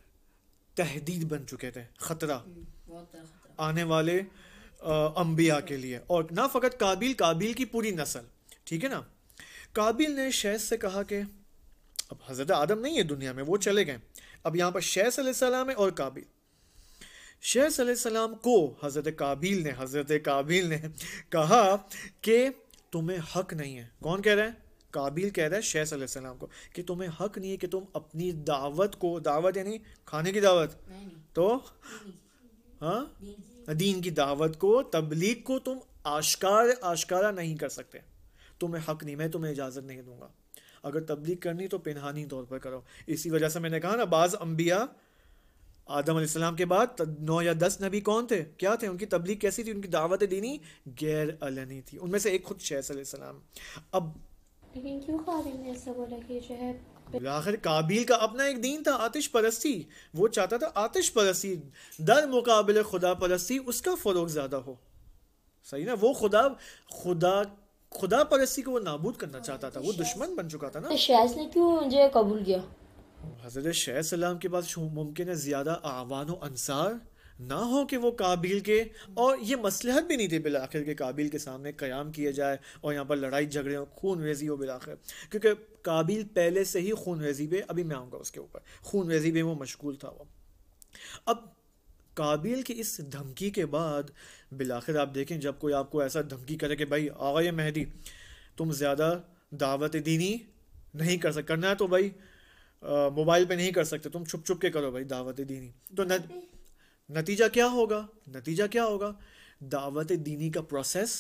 तहदीद बन चुके थे ख़तरा हम्म, आने वाले अम्बिया के लिए और ना फ़कत काबिल काबिल की पूरी नस्ल ठीक है ना काबिल ने शैस से कहा कि अब हज़रत आदम नहीं है दुनिया में वो चले गए अब यहाँ पर शैस सलाम है और काबिल शैस सलाम को हज़रत काबिल ने हज़रत काबिल ने कहा कि तुम्हें हक नहीं है कौन कह रहा है काबिल कह रहा है शेष सलाम को कि तुम्हें हक नहीं है कि तुम अपनी दावत को दावत यानी खाने की दावत तो हाँ दीन की दावत को तबलीग को तुम आश्कार आश्कारा नहीं कर सकते तुम्हें हक नहीं मैं तुम्हें इजाज़त नहीं दूंगा अगर तबलीग करनी तो पिनहानी तौर पर करो इसी वजह से मैंने कहा ना बाज़ अम्बिया आदम आसमाम के बाद नौ या दस नबी कौन थे क्या थे उनकी तबलीग कैसी थी उनकी दावत दीनी गैर अलनी थी उनमें से एक खुद शैस अब लेकिन क्यों खाबिल ने ऐसा बोला कि जो है आखिर काबिल का अपना एक दीन था आतिश परस्ती वो चाहता था आतिश परस्ती दर मुकाबले खुदा परस्ती उसका फ़रोग ज़्यादा हो सही ना वो खुदा खुदा खुदा परस्ती को वो नाबूद करना हाँ, चाहता था तो वो दुश्मन बन चुका था ना तो शैस ने क्यों मुझे कबूल किया हजरत शह सलाम के पास मुमकिन है ज़्यादा आवान अनसार ना हो कि वो काबिल के और ये मसलहत भी नहीं थी आखिर के काबिल के सामने क्याम किया जाए और यहाँ पर लड़ाई झगड़े हो खून रेजी हो आखिर क्योंकि काबिल पहले से ही खून रेजी पे अभी मैं आऊँगा उसके ऊपर खून रेजी पे वो मशगूल था वो अब काबिल की इस धमकी के बाद बिलाखिर आप देखें जब कोई आपको ऐसा धमकी करे कि भाई आगे मेहदी तुम ज़्यादा दावत दीनी नहीं कर सकते करना है तो भाई मोबाइल पर नहीं कर सकते तुम छुप छुप के करो भाई दावत दीनी तो न नतीजा क्या होगा नतीजा क्या होगा दावत दीनी का प्रोसेस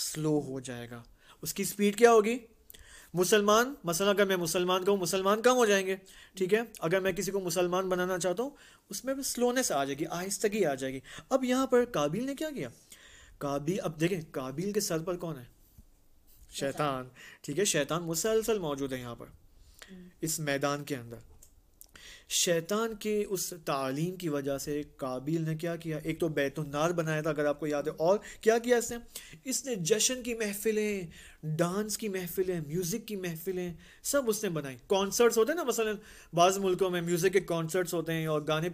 स्लो हो जाएगा उसकी स्पीड क्या होगी मुसलमान मसला अगर मैं मुसलमान कहूँ मुसलमान कम हो जाएंगे ठीक है अगर मैं किसी को मुसलमान बनाना चाहता हूँ उसमें भी स्लोनेस आ जाएगी आहिस्तगी आ जाएगी अब यहाँ पर काबिल ने क्या किया काबिल अब देखें काबिल के सर पर कौन है शैतान ठीक है शैतान मुसलसल मौजूद है यहाँ पर इस मैदान के अंदर शैतान के उस तालीम की वजह से काबिल ने क्या किया एक तो बैतुलनार बनाया था अगर आपको याद है और क्या किया इसने इसने जश्न की महफिलें डांस की महफिलें म्यूज़िक की महफिलें सब उसने बनाई कॉन्सर्ट्स होते हैं ना मसलन बाज़ मुल्कों में म्यूज़िक के कॉन्सर्ट्स होते हैं और गाने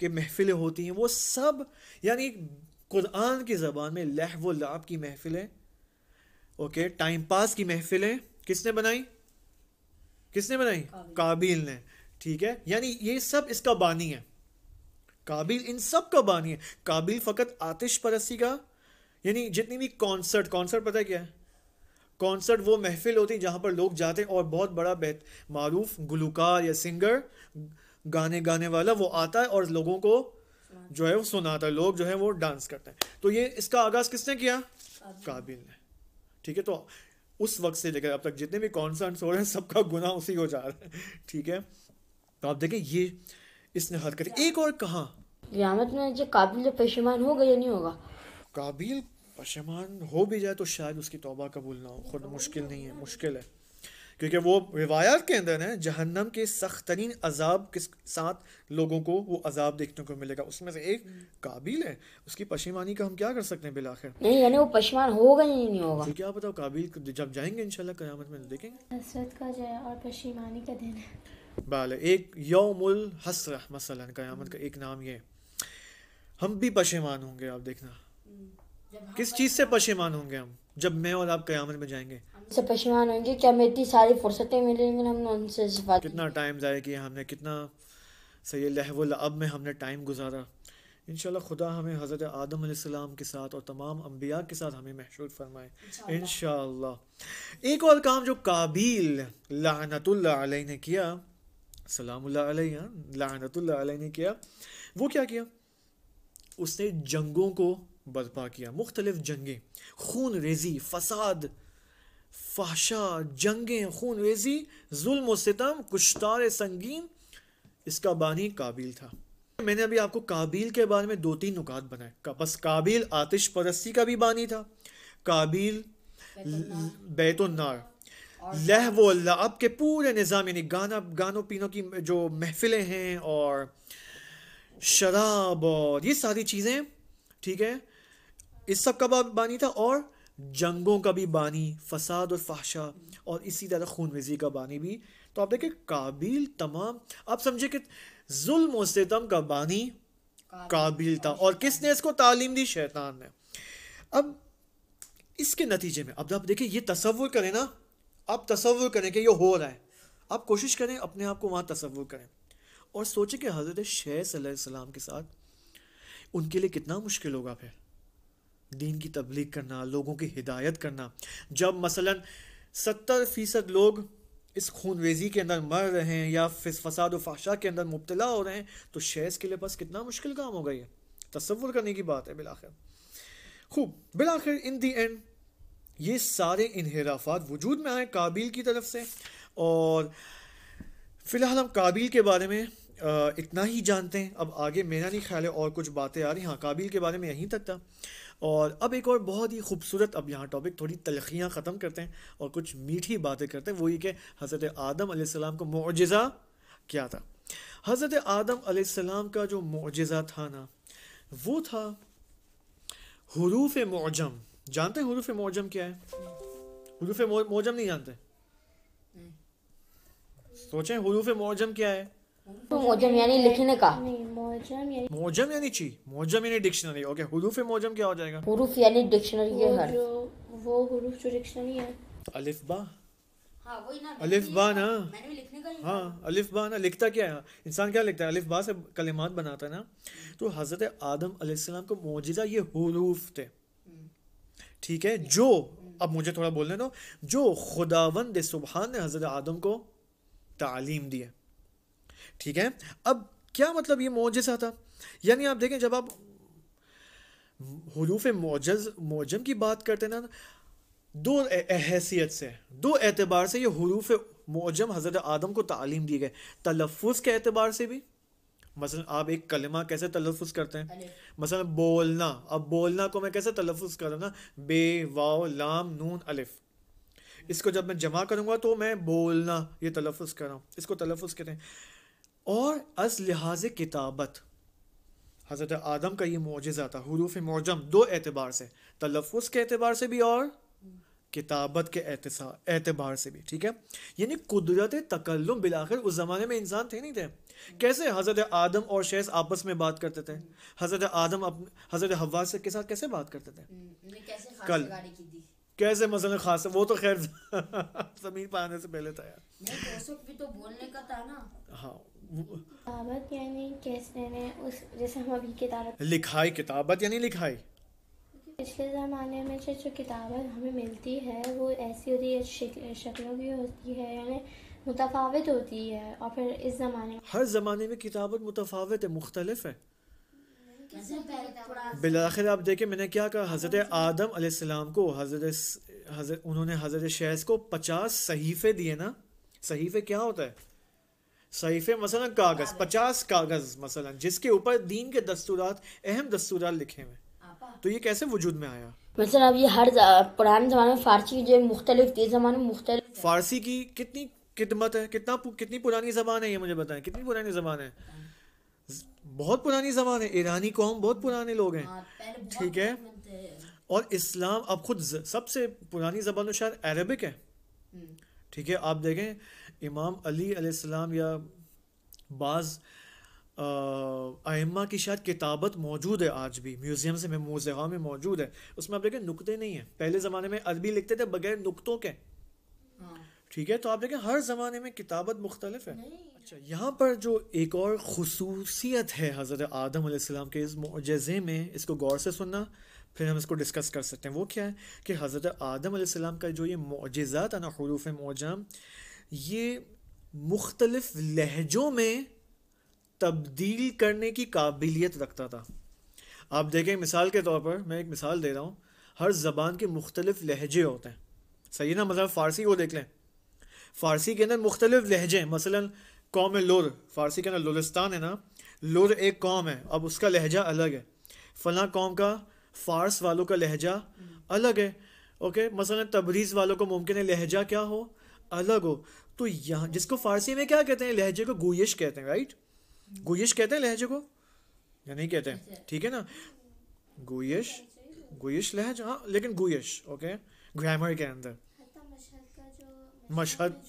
के महफिलें होती हैं वो सब यानी कुरान की ज़बान में लह व लाभ की महफिलें ओके टाइम पास की महफिलें किसने बनाई किसने बनाई काबिल ने ठीक है यानी ये सब इसका बानी है काबिल इन सब का बानी है काबिल फ़कत आतिश परस्ती का यानी जितनी भी कॉन्सर्ट कॉन्सर्ट पता है क्या है कॉन्सर्ट वो महफिल होती है जहाँ पर लोग जाते हैं और बहुत बड़ा बेहत मरूफ गुलकार या सिंगर गाने गाने वाला वो आता है और लोगों को जो है वो सुनाता है लोग जो है वो डांस करते हैं तो ये इसका आगाज़ किसने किया काबिल ने ठीक है तो उस वक्त से लेकर अब तक जितने भी कॉन्सर्ट्स हो रहे हैं सबका गुना उसी को जा रहा है ठीक है तो आप देखें ये इसने हरकत एक और कहा कियामत में जो काबिल जो पेशमान होगा या नहीं होगा काबिल पशमान हो भी जाए तो शायद उसकी तौबा कबूल ना हो खुद मुश्किल नहीं है मुश्किल है क्योंकि वो रिवायत के अंदर है जहन्नम के सख्त तरीन अजाब के साथ लोगों को वो अजाब देखने को मिलेगा उसमें से एक काबिल है उसकी पशेमानी का हम क्या कर सकते हैं बिलाखिर नहीं यानी वो पशेमान होगा ही नहीं होगा तो क्या बताओ काबिल जब जाएंगे इंशाल्लाह कयामत में देखेंगे हसरत का जय और पशेमानी का दिन है बाल एक यौमुल हसरा मसला क़यामत का एक नाम ये हम भी पशेमान होंगे आप देखना किस चीज़ से पशेमान होंगे हम जब मैं और आप क़यामत में जाएंगे पशेमान होंगे कि हमें इतनी सारी फुर्सतें मिली लेकिन उनसे कितना टाइम ज़ाया किया हमने कितना सही लहवल अब में हमने टाइम गुजारा इन खुदा हमें हज़रत आदम के साथ और तमाम अम्बिया के साथ हमें महसूस फरमाए इन एक और काम जो काबिल लानतुल्ला ने किया सलामल्ला ने किया वो क्या किया उसने जंगों को बर्पा किया मुख्तलिफ जंगें खून रेजी फसाद फाशा जंगें खून रेजी जुल्म सितम कुश्तार संगीन इसका बानी काबिल था मैंने अभी आपको काबिल के बारे में दो तीन नुकात बनाए का, बस काबिल आतिश परस्ती का भी बानी था काबिल बैतुलनार लह व के पूरे निज़ाम यानी गाना गानों पीनों की जो महफिलें हैं और शराब और ये सारी चीज़ें ठीक है इस सब का बानी था और जंगों का भी बानी फसाद और फाशा और इसी तरह खून का बानी भी तो आप देखें काबिल तमाम आप समझे कि जुल्म और सितम का बानी काबिल था और किसने इसको तालीम दी शैतान ने अब इसके नतीजे में अब आप देखिए ये तस्वुर करें ना आप तस्वुर करें कि ये हो रहा है आप कोशिश करें अपने आप को वहाँ तस्वुर करें और सोचें कि हज़रत शेर के साथ उनके लिए कितना मुश्किल होगा फिर दीन की तबलीग करना लोगों की हिदायत करना जब मसलन सत्तर फ़ीसद लोग इस खूनवेज़ी के अंदर मर रहे हैं या फिस फसाद फाशा के अंदर मुबतला हो रहे हैं तो शेज़ के लिए बस कितना मुश्किल काम होगा ये तस्वुर करने की बात है बिलाखिर खूब बिलाखिर इन दी एंड ये सारे इनहराफात वजूद में आए काबिल की तरफ से और फ़िलहाल हम काबिल के बारे में इतना ही जानते हैं अब आगे मेरा नहीं ख्याल है और कुछ बातें आ रही हाँ काबिल के बारे में यहीं तक था और अब एक और बहुत ही खूबसूरत अब यहाँ टॉपिक थोड़ी तलखियाँ ख़त्म करते हैं और कुछ मीठी बातें करते हैं वो ये कि हज़रत आदम आसमाम को मुजज़ा क्या था हज़रत आदम आसमाम का जो मुजज़ा था ना वो था हरूफ मौजम जानते हुरूफ मोजम क्या है हुरूफ मोजम नहीं जानते सोचे हुरूफ मोजम क्या है मोजम यानी लिखने का मोजम यानी ची मोजम यानी डिक्शनरी ओके हुरूफ मोजम क्या हो जाएगा हुरूफ यानी डिक्शनरी के हर वो हुरूफ जो डिक्शनरी है अलिफ बा हाँ, अलिफ बा ना हाँ अलिफ बा ना लिखता क्या है इंसान क्या लिखता है अलिफ बा से कलिमात बनाता है ना तो हज़रत आदम अलैहिस्सलाम को मोजिज़ा ये हरूफ थे ठीक है जो अब मुझे थोड़ा बोलने दो जो खुदावंद सुबहान ने हज़रत आदम को तालीम दी है ठीक है अब क्या मतलब ये मोजसा था यानी आप देखें जब आप हरूफ मोजज मोजम की बात करते हैं ना दो हैसियत से दो एतबार से ये हरूफ मोजम हज़रत आदम को तालीम दिए गए तलफ़ के एतबार से भी मसलन आप एक कलमा कैसे तलफ़ करते हैं मसलन बोलना अब बोलना को मैं कैसे तलफ़ कर रहा ना बे वाओ लाम नून अलिफ इसको जब मैं जमा करूँगा तो मैं बोलना ये तलफ़ कर रहा हूँ इसको तलफ़ करें और अस लिहाज किताबत हज़रत आदम का ये मोजा था हरूफ मोजम दो एतबार से तलफ़ के एतबार से भी और किताबत के एतबार से भी ठीक है यानी कुदरत तकल्लुम बिलाखिर उस ज़माने में इंसान थे नहीं थे कैसे हज़रत आदम और शेष आपस में बात करते थे हज़रत आदम हज़रत हवा से के साथ कैसे बात करते थे हम्म, कल कैसे मसल खास वो तो खैर जमीन पर आने से पहले था यार तो भी तो बोलने का था ना हाँ किताबत यानी कैसे उस जैसे हम अभी किताबत लिखाई किताबत यानी लिखाई पिछले ज़माने में जो जो किताबें हमें मिलती है वो ऐसी होती है शक्लों की होती है यानी मुतफावत होती है और फिर इस ज़माने में हर ज़माने में किताबत मुतफावत है मुख्तलफ है बिलाखिर आप देखें मैंने क्या कहा हज़रत आदम अलैहिस्सलाम को हज़रत हज़रत उन्होंने हज़रत शैस को पचास सहीफ़े दिए ना सहीफ़े क्या होता है सहीफ़े मसलन कागज़ पचास कागज़ मसलन जिसके ऊपर दीन के दस्तूरात अहम दस्तूरात लिखे हुए तो ये कैसे वजूद में आया मतलब अब ये हर पुराने ज़माने में फारसी की जो मुख्तलिफ थी ज़माने में मुख्तलिफ फारसी की कितनी खिदमत है कितना कितनी पुरानी ज़बान है ये मुझे बताएं कितनी पुरानी ज़बान है हाँ। बहुत पुरानी ज़बान है ईरानी कौम बहुत पुराने लोग हैं हाँ, ठीक है और इस्लाम अब खुद सबसे पुरानी ज़बान तो शायद अरबिक है हम्म। ठीक है आप देखें इमाम अली अलैहिस्सलाम या बाज़ आइमा की शायद किताबत मौजूद है आज भी म्यूज़ियम से मोजहा में मौजूद है उसमें आप देखें नुकते नहीं हैं पहले ज़माने में अरबी लिखते थे बगैर नुकतों के हाँ। ठीक है तो आप देखें हर ज़माने में किताबत मुख्तलफ है अच्छा यहाँ पर जो एक और खसूसियत है हज़रत आदम आसमाम के इस मुजज़े में इसको गौर से सुनना फिर हम इसको डिस्कस कर सकते हैं वो क्या है कि हज़रत आदम आसमाम का जो ये मुजज़ा था ना हरूफ मोजाम ये मुख्तलफ़ लहजों में तब्दील करने की काबिलियत रखता था आप देखें मिसाल के तौर पर मैं एक मिसाल दे रहा हूँ हर ज़बान के मुख्तलिफ़ लहजे होते हैं सही ना मतलब फ़ारसी को देख लें फ़ारसी के अंदर मुख्तलिफ लहजे मसलन कौम लोर फ़ारसी के अंदर लोलिस्तान है ना लोर एक कौम है अब उसका लहजा अलग है फला कौम का फ़ारस वालों का लहजा अलग है ओके मसलन तबरीज़ वालों को मुमकिन है लहजा क्या हो अलग हो तो यहाँ जिसको फ़ारसी में क्या कहते हैं लहजे को गोयश कहते हैं राइट गोयश कहते हैं लहजे को या नहीं कहते हैं अच्छा। ठीक है ना गोयश गोयश लहज हाँ लेकिन गोयश ओके ग्रामर के अंदर मशहद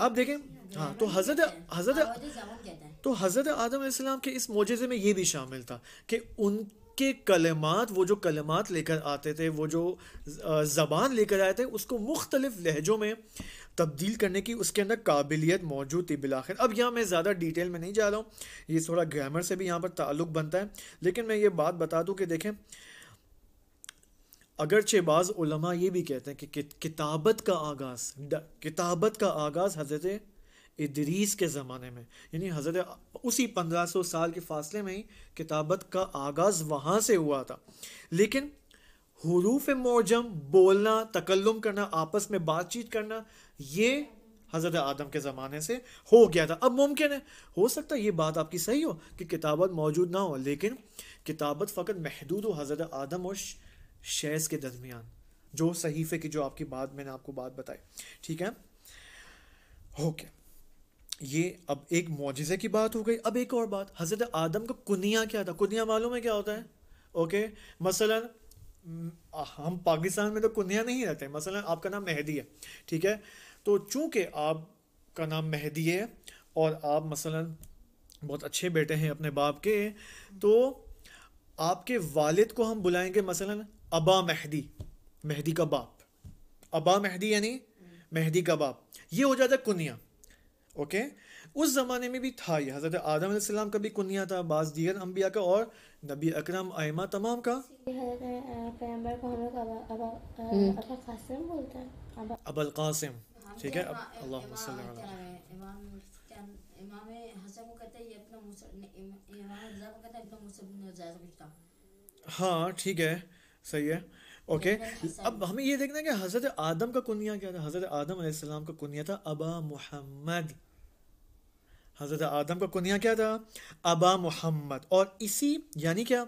अब देखें हाँ तो हजरत हजरत तो हजरत आदम के इस मोजे में ये भी शामिल था कि उन के कलमात वो जो कलमात लेकर आते थे वो जो ज़बान लेकर आए थे उसको मुख्तलिफ लहजों में तब्दील करने की उसके अंदर काबिलियत मौजूद थी बिलाखिर अब यहाँ मैं ज़्यादा डिटेल में नहीं जा रहा हूँ ये थोड़ा ग्रामर से भी यहाँ पर ताल्लुक बनता है लेकिन मैं ये बात बता दूँ कि देखें अगरचे बाज़ उलमा ये भी कहते हैं कि, कि किताबत का आगाज़ किताबत का आगाज़ हज़रत इदरीस के ज़माने में यानी हज़रत उसी 1500 साल के फासले में ही किताबत का आगाज़ वहाँ से हुआ था लेकिन हरूफ मौजम बोलना तकल्लुम करना आपस में बातचीत करना ये हज़रत आदम के ज़माने से हो गया था अब मुमकिन है हो सकता है ये बात आपकी सही हो कि किताबत मौजूद ना हो लेकिन किताबत फ़कत महदूद हो हज़रत आदम और शेज के दरमियान जो सहीफ़े की जो आपकी बात मैंने आपको बात बताई ठीक है ओके okay. ये अब एक मोजे की बात हो गई अब एक और बात हज़रत आदम का कुनिया क्या था कुनिया मालूम है क्या होता है ओके okay? मसलन हम पाकिस्तान में तो कुनिया नहीं रहते मसला आपका नाम मेहदी है ठीक है तो चूँकि आपका नाम मेहदी है और आप मसला बहुत अच्छे बेटे हैं अपने बाप के तो आपके वालिद को हम बुलाएंगे मसला अबा मेहदी मेहदी का बाप अबा मेहदी यानी मेहदी का बाप ये हो जाता है कुनिया ओके उस ज़माने में भी था ये हज़रत आदम का भी कुनिया था बाज़ दीगर अम्बिया का और नबी अकरम आयमा तमाम का हम्म। अबल कासिम हाँ, ठीक है तो अल्लाह हाँ ठीक है सही है ओके अब हमें ये देखना है कि हज़रत आदम का कुनिया क्या था हज़रत आदम का कुनिया था अबा मोहम्मद हज़रत आदम का कुनिया क्या था अबा मोहम्मद और इसी यानी क्या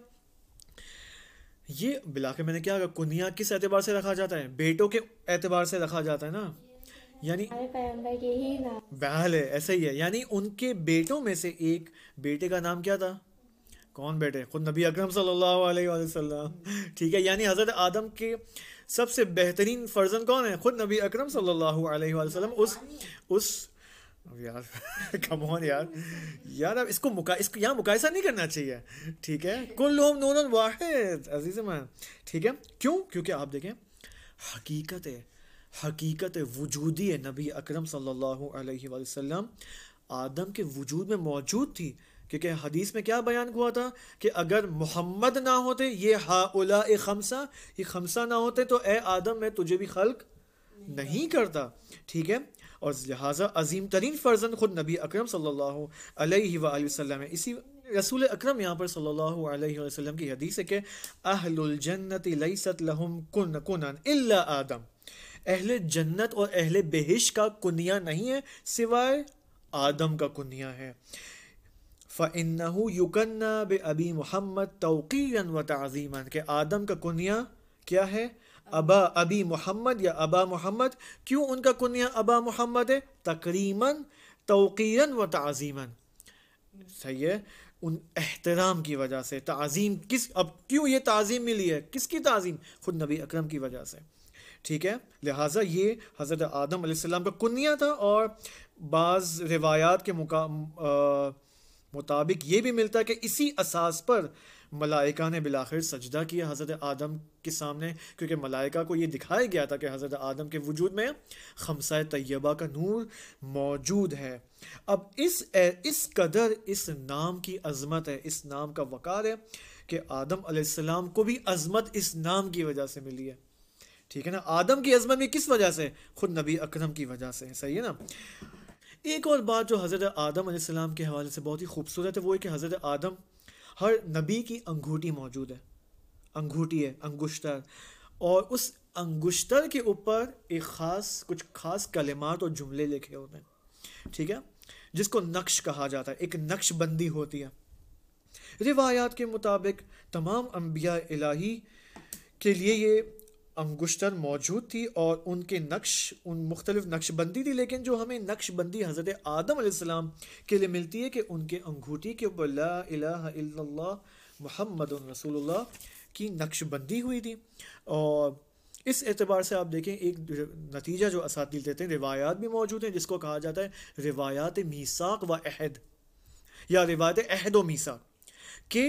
ये बिला के मैंने क्या कुनिया किस एतबार से रखा जाता है बेटों के एतबार से रखा जाता है ना यानी बहल है ऐसे ही है यानी उनके बेटों में से एक बेटे का नाम क्या था कौन बेटे खुद नबी अक्रम सल्लल्लाहु ठीक है यानी हज़रत आदम के सबसे बेहतरीन फर्जन कौन है खुद नबी अक्रम सल्लल्लाहु उस उस अब यार कम ऑन यार यार अब इसको मुका इसको यहाँ मुकायसा नहीं करना चाहिए ठीक है कुल्लुम नून वाहिद अजीज मैं ठीक है क्यों क्योंकि आप देखें हकीकत है हकीकत वजूदी है नबी अकरम सल्लल्लाहु अलैहि वसल्लम आदम के वजूद में मौजूद थी क्योंकि हदीस में क्या बयान हुआ था कि अगर मोहम्मद ना होते ये हाउला उला खमसा ये खमसा ना होते तो ए आदम मैं तुझे भी खल्क नहीं करता ठीक है और लिहाजा अजीम तरीन फ़र्जन ख़ुद नबी अक्रम सल्हसम इसी रसूल अक्रम यहाँ पर सल्हसम की हदीस है कि जन्नत लईसत लहम कन कन आदम अहल जन्नत और अहल बेहिश का कुनिया नहीं है सिवाय आदम का कुनिया है फ़ाहु युकन्ना बे अबी मोहम्मद तोक़ीन व तज़ीमन के आदम का कुनिया क्या है अबा अबी मोहम्मद या अबा मोहम्मद क्यों उनका कुनिया अबा मोहम्मद है तकरीमन तोन व तज़ीमन सही है उन एहतराम की वजह से तज़ीम किस अब क्यों ये तज़ीम मिली है किसकी तज़ीम खुद नबी अकरम की वजह से ठीक है लिहाजा ये हज़रत आदम आसमाम का कुनिया था और बाज़ रिवायात के मुका मुताबिक ये भी मिलता है कि इसी असास पर मलाइका ने बिलाखिर सजदा किया हज़रत आदम के सामने क्योंकि मलाइका को ये दिखाया गया था कि हज़रत आदम के वजूद में खमसा तयबा का नूर मौजूद है अब इस इस कदर इस नाम की अजमत है इस नाम का वक़ार है कि आदम आसमाम को भी अजमत इस नाम की वजह से मिली है ठीक है ना आदम की अजमत भी किस वजह से खुद नबी अकरम की वजह से है सही है ना एक और बात जो हज़रत आदम आसमाम के हवाले से बहुत ही खूबसूरत है वो है कि हज़रत आदम हर नबी की अंगूठी मौजूद है अंगूठी है अंगुश्तर और उस अंगुश्तर के ऊपर एक ख़ास कुछ ख़ास कलेमात और जुमले लिखे होते हैं ठीक है जिसको नक्श कहा जाता है एक नक्शबंदी होती है रिवायात के मुताबिक तमाम अम्बिया इलाही के लिए ये अंगुश्तर मौजूद थी और उनके नक्श उन मुख्तलिफ नक्शबंदी थी लेकिन जो हमें नक्शबंदी हज़रत आदम के लिए मिलती है कि उनके अंगूठी के ऊपर ला इला मोहम्मद रसूल की नक्शबंदी हुई थी और इस एतबार से आप देखें एक नतीजा जो असातिल देते हैं रिवायात भी मौजूद हैं जिसको कहा जाता है रिवायात मीसाक व अहद या रिवायत अहद व मीसा के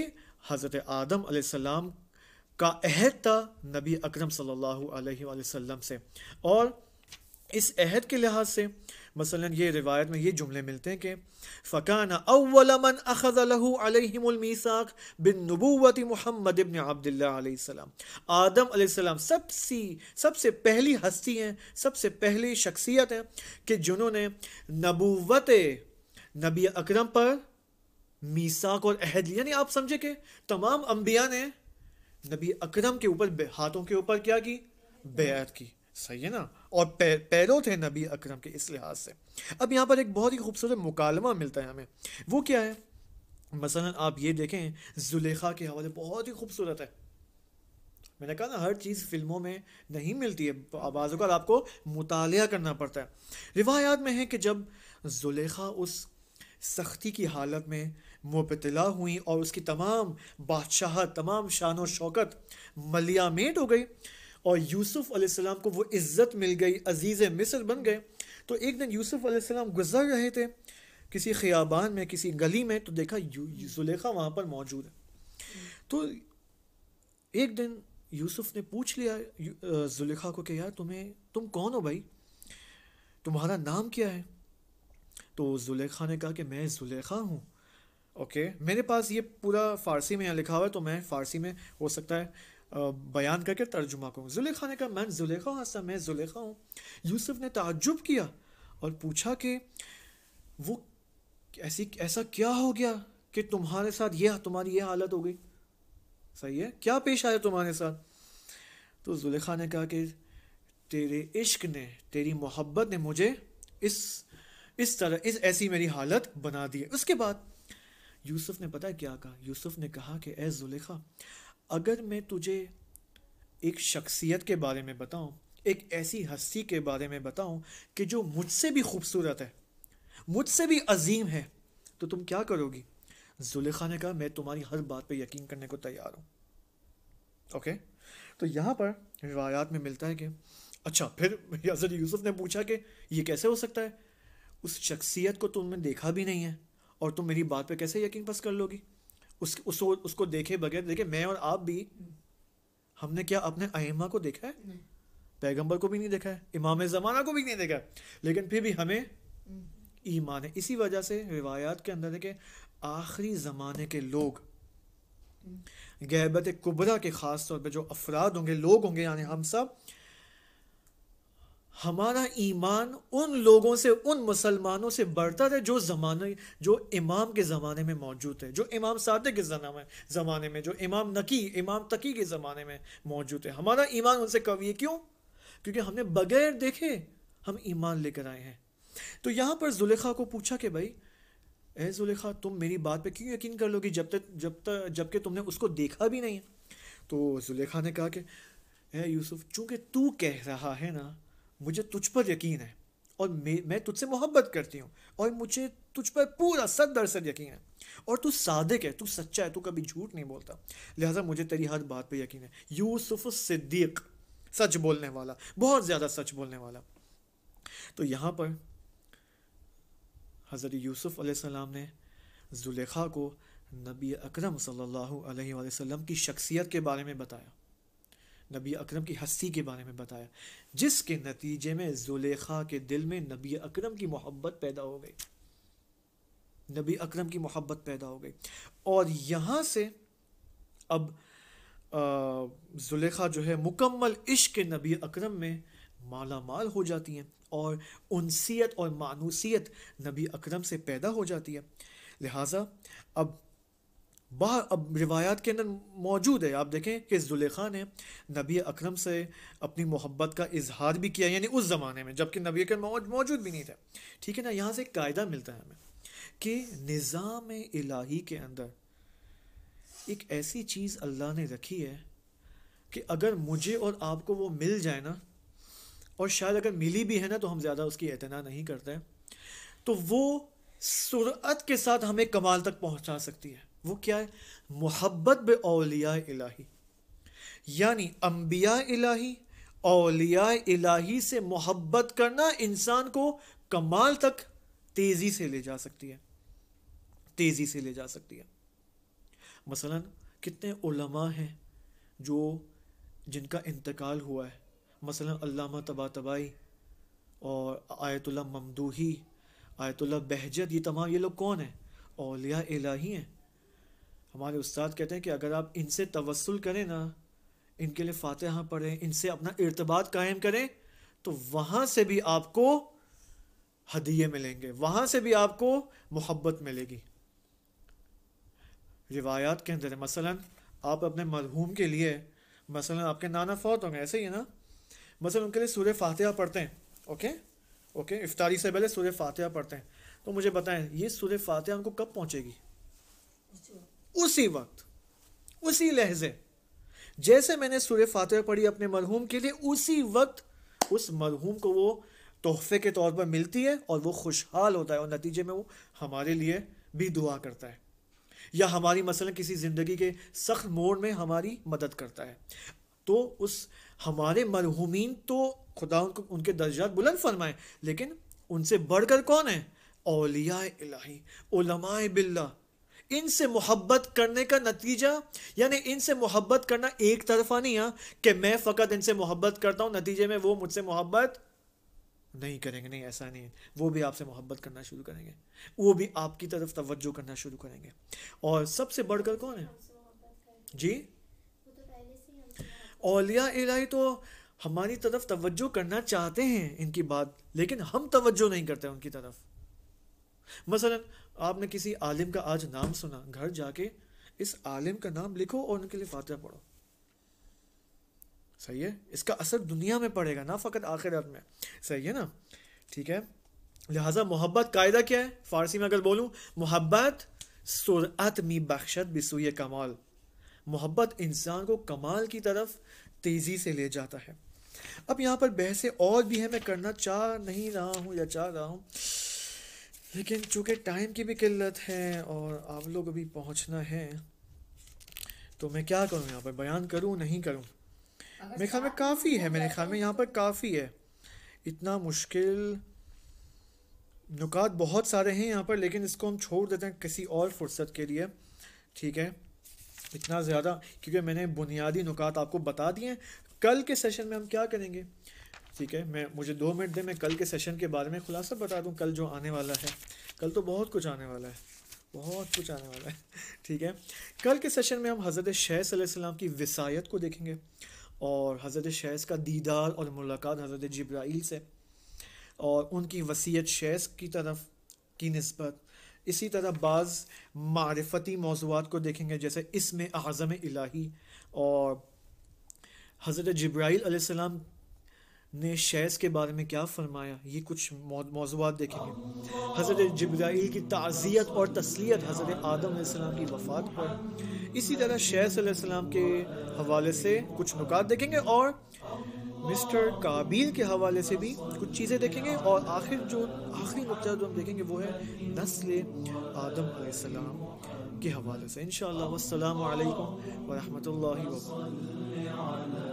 हज़रत आदम सलाम का अहद था नबी अकरम सल्लल्लाहु अलैहि वसल्लम से और इस अहद के लिहाज से मसलन ये रिवायत में ये जुमले मिलते हैं कि फ़काना अवलमन अखज़लमीसाक बिन नबूवत मोहम्मद इबन अब्दुल्लाम आदम सलाम सबसे सबसे पहली हस्ती हैं सबसे पहली शख्सियत हैं कि जिन्होंने नबूवत नबी अकरम पर मीसाक और अहद यानी आप समझे कि तमाम अम्बिया ने नबी अकरम के ऊपर हाथों के ऊपर क्या की बैत की सही है ना और पैरों थे नबी अकरम के इस लिहाज से अब यहाँ पर एक बहुत ही खूबसूरत मुकालमा मिलता है हमें वो क्या है मसलन आप ये देखें जुलेखा के हवाले बहुत ही खूबसूरत है मैंने कहा ना हर चीज़ फिल्मों में नहीं मिलती है बाज़ों का आपको मुताल करना पड़ता है रिवायात में है कि जब जुलेखा उस सख्ती की हालत में मुबतला हुई और उसकी तमाम बादशाह तमाम शान और शौकत मलियामेट हो गई और यूसुफ अलैहिस्सलाम को वो इज़्ज़त मिल गई अजीज़ मिस्र बन गए तो एक दिन यूसुफ अलैहिस्सलाम गुजर रहे थे किसी ख़ियाबान में किसी गली में तो देखा जुलेखा वहाँ पर मौजूद है तो एक दिन यूसुफ ने पूछ लिया जुलेखा को कि यार तुम्हें तुम कौन हो भाई तुम्हारा नाम क्या है तो जुलेखा ने कहा कि मैं जुलेखा हूँ ओके मेरे पास ये पूरा फ़ारसी में यहाँ लिखा हुआ है तो मैं फ़ारसी में हो सकता है बयान करके तर्जुमा करूँ जुलेखा ने कहा मैं जुलेखा हूँ हसन मैं जुलेखा हूँ यूसुफ ने ताजुब किया और पूछा कि वो ऐसी ऐसा क्या हो गया कि तुम्हारे साथ यह तुम्हारी यह हालत हो गई सही है क्या पेश आया तुम्हारे साथ तो जुलेखा ने कहा कि तेरे इश्क ने तेरी मोहब्बत ने मुझे इस इस तरह इस ऐसी मेरी हालत बना दी है उसके बाद यूसुफ ने पता क्या कहा यूसुफ ने कहा कि ए जुलेखा अगर मैं तुझे एक शख्सियत के बारे में बताऊँ एक ऐसी हस्ती के बारे में बताऊँ कि जो मुझसे भी खूबसूरत है मुझसे भी अजीम है तो तुम क्या करोगी जुलेखा ने कहा मैं तुम्हारी हर बात पे यकीन करने को तैयार हूँ ओके तो यहाँ पर रिवायात में मिलता है कि अच्छा फिर हजरत यूसुफ ने पूछा कि ये कैसे हो सकता है उस शख्सियत को तुमने देखा भी नहीं है और तुम मेरी बात पे कैसे यकीन बस कर लोगी उस उस उसको देखे बगैर देखे मैं और आप भी हमने क्या अपने अहिमा को देखा है पैगंबर को भी नहीं देखा है इमाम ज़माना को भी नहीं देखा लेकिन फिर भी हमें हम्म। ईमान है इसी वजह से रिवायात के अंदर देखे आखिरी ज़माने के लोग हम्म। गैबत कुबरा के ख़ास तौर पर जो अफराद होंगे लोग होंगे यानी हम सब हमारा ईमान उन लोगों से उन मुसलमानों से बढ़ता है जो ज़माने जो इमाम के ज़माने में मौजूद है जो इमाम सादे के ज़माने में जो इमाम नकी इमाम तकी के ज़माने में मौजूद है हमारा ईमान उनसे कवी है क्यों क्योंकि हमने बगैर देखे हम ईमान लेकर आए हैं तो यहाँ पर जुलेखा को पूछा कि भाई ए जुलेखा तुम मेरी बात पे क्यों यकीन कर लोगी जब तक जब तक जबकि तुमने उसको देखा भी नहीं तो जुलेखा ने कहा कि ए यूसुफ चूँकि तू कह रहा है ना मुझे तुझ पर यकीन है और मैं तुझसे मोहब्बत करती हूँ और मुझे तुझ पर पूरा सद दरअसल यकीन है और तू सादिक है तू सच्चा है तू कभी झूठ नहीं बोलता लिहाजा मुझे तेरी हर बात पे यकीन है यूसुफ सिद्दीक सच बोलने वाला बहुत ज़्यादा सच बोलने वाला तो यहाँ पर हज़रत यूसुफ सलाम ने जुलेखा को नबी अकरम सल्लल्लाहु अलैहि वसल्लम की शख्सियत के बारे में बताया नबी अकरम की हस्ती के बारे में बताया जिसके नतीजे में जुलेखा के दिल में नबी अकरम की मोहब्बत पैदा हो गई नबी अकरम की मोहब्बत पैदा हो गई और यहाँ से अब जुलेखा जो है मुकम्मल इश्क नबी अकरम में माला माल हो जाती हैं और उनसीयत और मानूसीयत नबी अकरम से पैदा हो जाती है लिहाजा अब बाहर अब रिवायात के अंदर मौजूद है आप देखें कि जुलेखा ने नबी अकरम से अपनी मोहब्बत का इजहार भी किया यानी उस ज़माने में जबकि नबी अकरम मौजूद भी नहीं थे ठीक है ना यहाँ से एक कायदा मिलता है हमें कि निज़ाम इलाही के अंदर एक ऐसी चीज़ अल्लाह ने रखी है कि अगर मुझे और आपको वो मिल जाए ना और शायद अगर मिली भी है ना तो हम ज़्यादा उसकी एतना नहीं करते तो वो सुरत के साथ हमें कमाल तक पहुँचा सकती है वो क्या है मोहब्बत बे अलिया इलाही यानी अम्बिया इलाही अलिया इलाही से मोहब्बत करना इंसान को कमाल तक तेज़ी से ले जा सकती है तेज़ी से ले जा सकती है मसलन कितने उलमा हैं जो जिनका इंतकाल हुआ है मसलन अल्लामा तबा तबाई और आयतुल्ला ममदूही आयतुल्ला बहजत ये तमाम ये लोग कौन हैं अलिया इलाही हैं हमारे उस्ताद कहते हैं कि अगर आप इनसे तवसल करें ना इनके लिए फातहा पढ़ें इनसे अपना इर्तबात कायम करें तो वहाँ से भी आपको हदिये मिलेंगे वहाँ से भी आपको मोहब्बत मिलेगी रिवायात के अंदर मसलन आप अपने मरहूम के लिए मसलन आपके नाना फौत होंगे ऐसे ही है ना मसलन उनके लिए सूर्य फातह पढ़ते हैं ओके ओके इफ्तारी से पहले सूर्य फातह पढ़ते हैं तो मुझे बताएं ये सूर्य फातह उनको कब पहुँचेगी उसी वक्त उसी लहजे जैसे मैंने सूर्य फातह पढ़ी अपने मरहूम के लिए उसी वक्त उस मरहूम को वो तोहफे के तौर पर मिलती है और वो खुशहाल होता है और नतीजे में वो हमारे लिए भी दुआ करता है या हमारी मसलन किसी ज़िंदगी के सख्त मोड़ में हमारी मदद करता है तो उस हमारे मरहूमिन तो खुदा उनको उनके दर्जात बुलंद फरमाए लेकिन उनसे बढ़कर कौन है अलिया इलाही बिल्ला इनसे मोहब्बत करने का नतीजा यानी इनसे मोहब्बत करना एक तरफा नहीं है हाँ, कि मैं फ़कत इनसे मोहब्बत करता हूं नतीजे में वो मुझसे मोहब्बत नहीं करेंगे नहीं ऐसा नहीं वो भी आपसे मोहब्बत करना शुरू करेंगे वो भी आपकी तरफ तवज्जो करना शुरू करेंगे और सबसे बढ़कर कौन है जी औलिया इलाही तो हमारी तरफ तवज्जो करना चाहते हैं इनकी बात लेकिन हम तवज्जो नहीं करते उनकी तरफ मसलन आपने किसी आलिम का आज नाम सुना घर जाके इस आलिम का नाम लिखो और उनके लिए फातह पढ़ो सही है इसका असर दुनिया में पड़ेगा ना फ़कत आखिरत में सही है ना ठीक है लिहाजा मोहब्बत कायदा क्या है फ़ारसी में अगर बोलूँ मोहब्बत सुरअत मी बख्शत बिसूय कमाल मोहब्बत इंसान को कमाल की तरफ तेज़ी से ले जाता है अब यहाँ पर बहसें और भी हैं मैं करना चाह नहीं रहा हूँ या चाह रहा हूँ लेकिन चूँकि टाइम की भी किल्लत है और आप लोग अभी पहुँचना है तो मैं क्या करूँ यहाँ पर बयान करूँ नहीं करूँ मेरे ख्याल में काफ़ी है मेरे ख्याल में यहाँ पर काफ़ी है इतना मुश्किल नुकात बहुत सारे हैं यहाँ पर लेकिन इसको हम छोड़ देते हैं किसी और फुर्सत के लिए ठीक है इतना ज़्यादा क्योंकि मैंने बुनियादी नुकात आपको बता दिए हैं कल के सेशन में हम क्या करेंगे ठीक है मैं मुझे दो मिनट दे मैं कल के सेशन के बारे में खुलासा बता दूँ कल जो आने वाला है कल तो बहुत कुछ आने वाला है बहुत कुछ आने वाला है ठीक है कल के सेशन में हम हज़रत शेज़ की वसायत को देखेंगे और हज़रत शेज़ का दीदार और मुलाकात हज़रत जब्राइल से और उनकी वसीयत शेज़ की तरफ की नस्बत इसी तरह बाज़ मारफती मौजूद को देखेंगे जैसे इसमें आज़म इलाही और हज़रत जब्राइल ने शेज़ के बारे में क्या फरमाया ये कुछ मौजूद देखेंगे हज़रत जब्राइल की ताज़ियत और तसलीत हज़रत आदम की वफ़ात पर इसी तरह शेज़ के हवाले से कुछ नुकात देखेंगे और मिस्टर काबिल के हवाले से भी कुछ चीज़ें देखेंगे और आखिर जो आखिरी नुकता जो हम देखेंगे वो है नस्ल आदम के हवाले से इन शाम वरहमल वर्क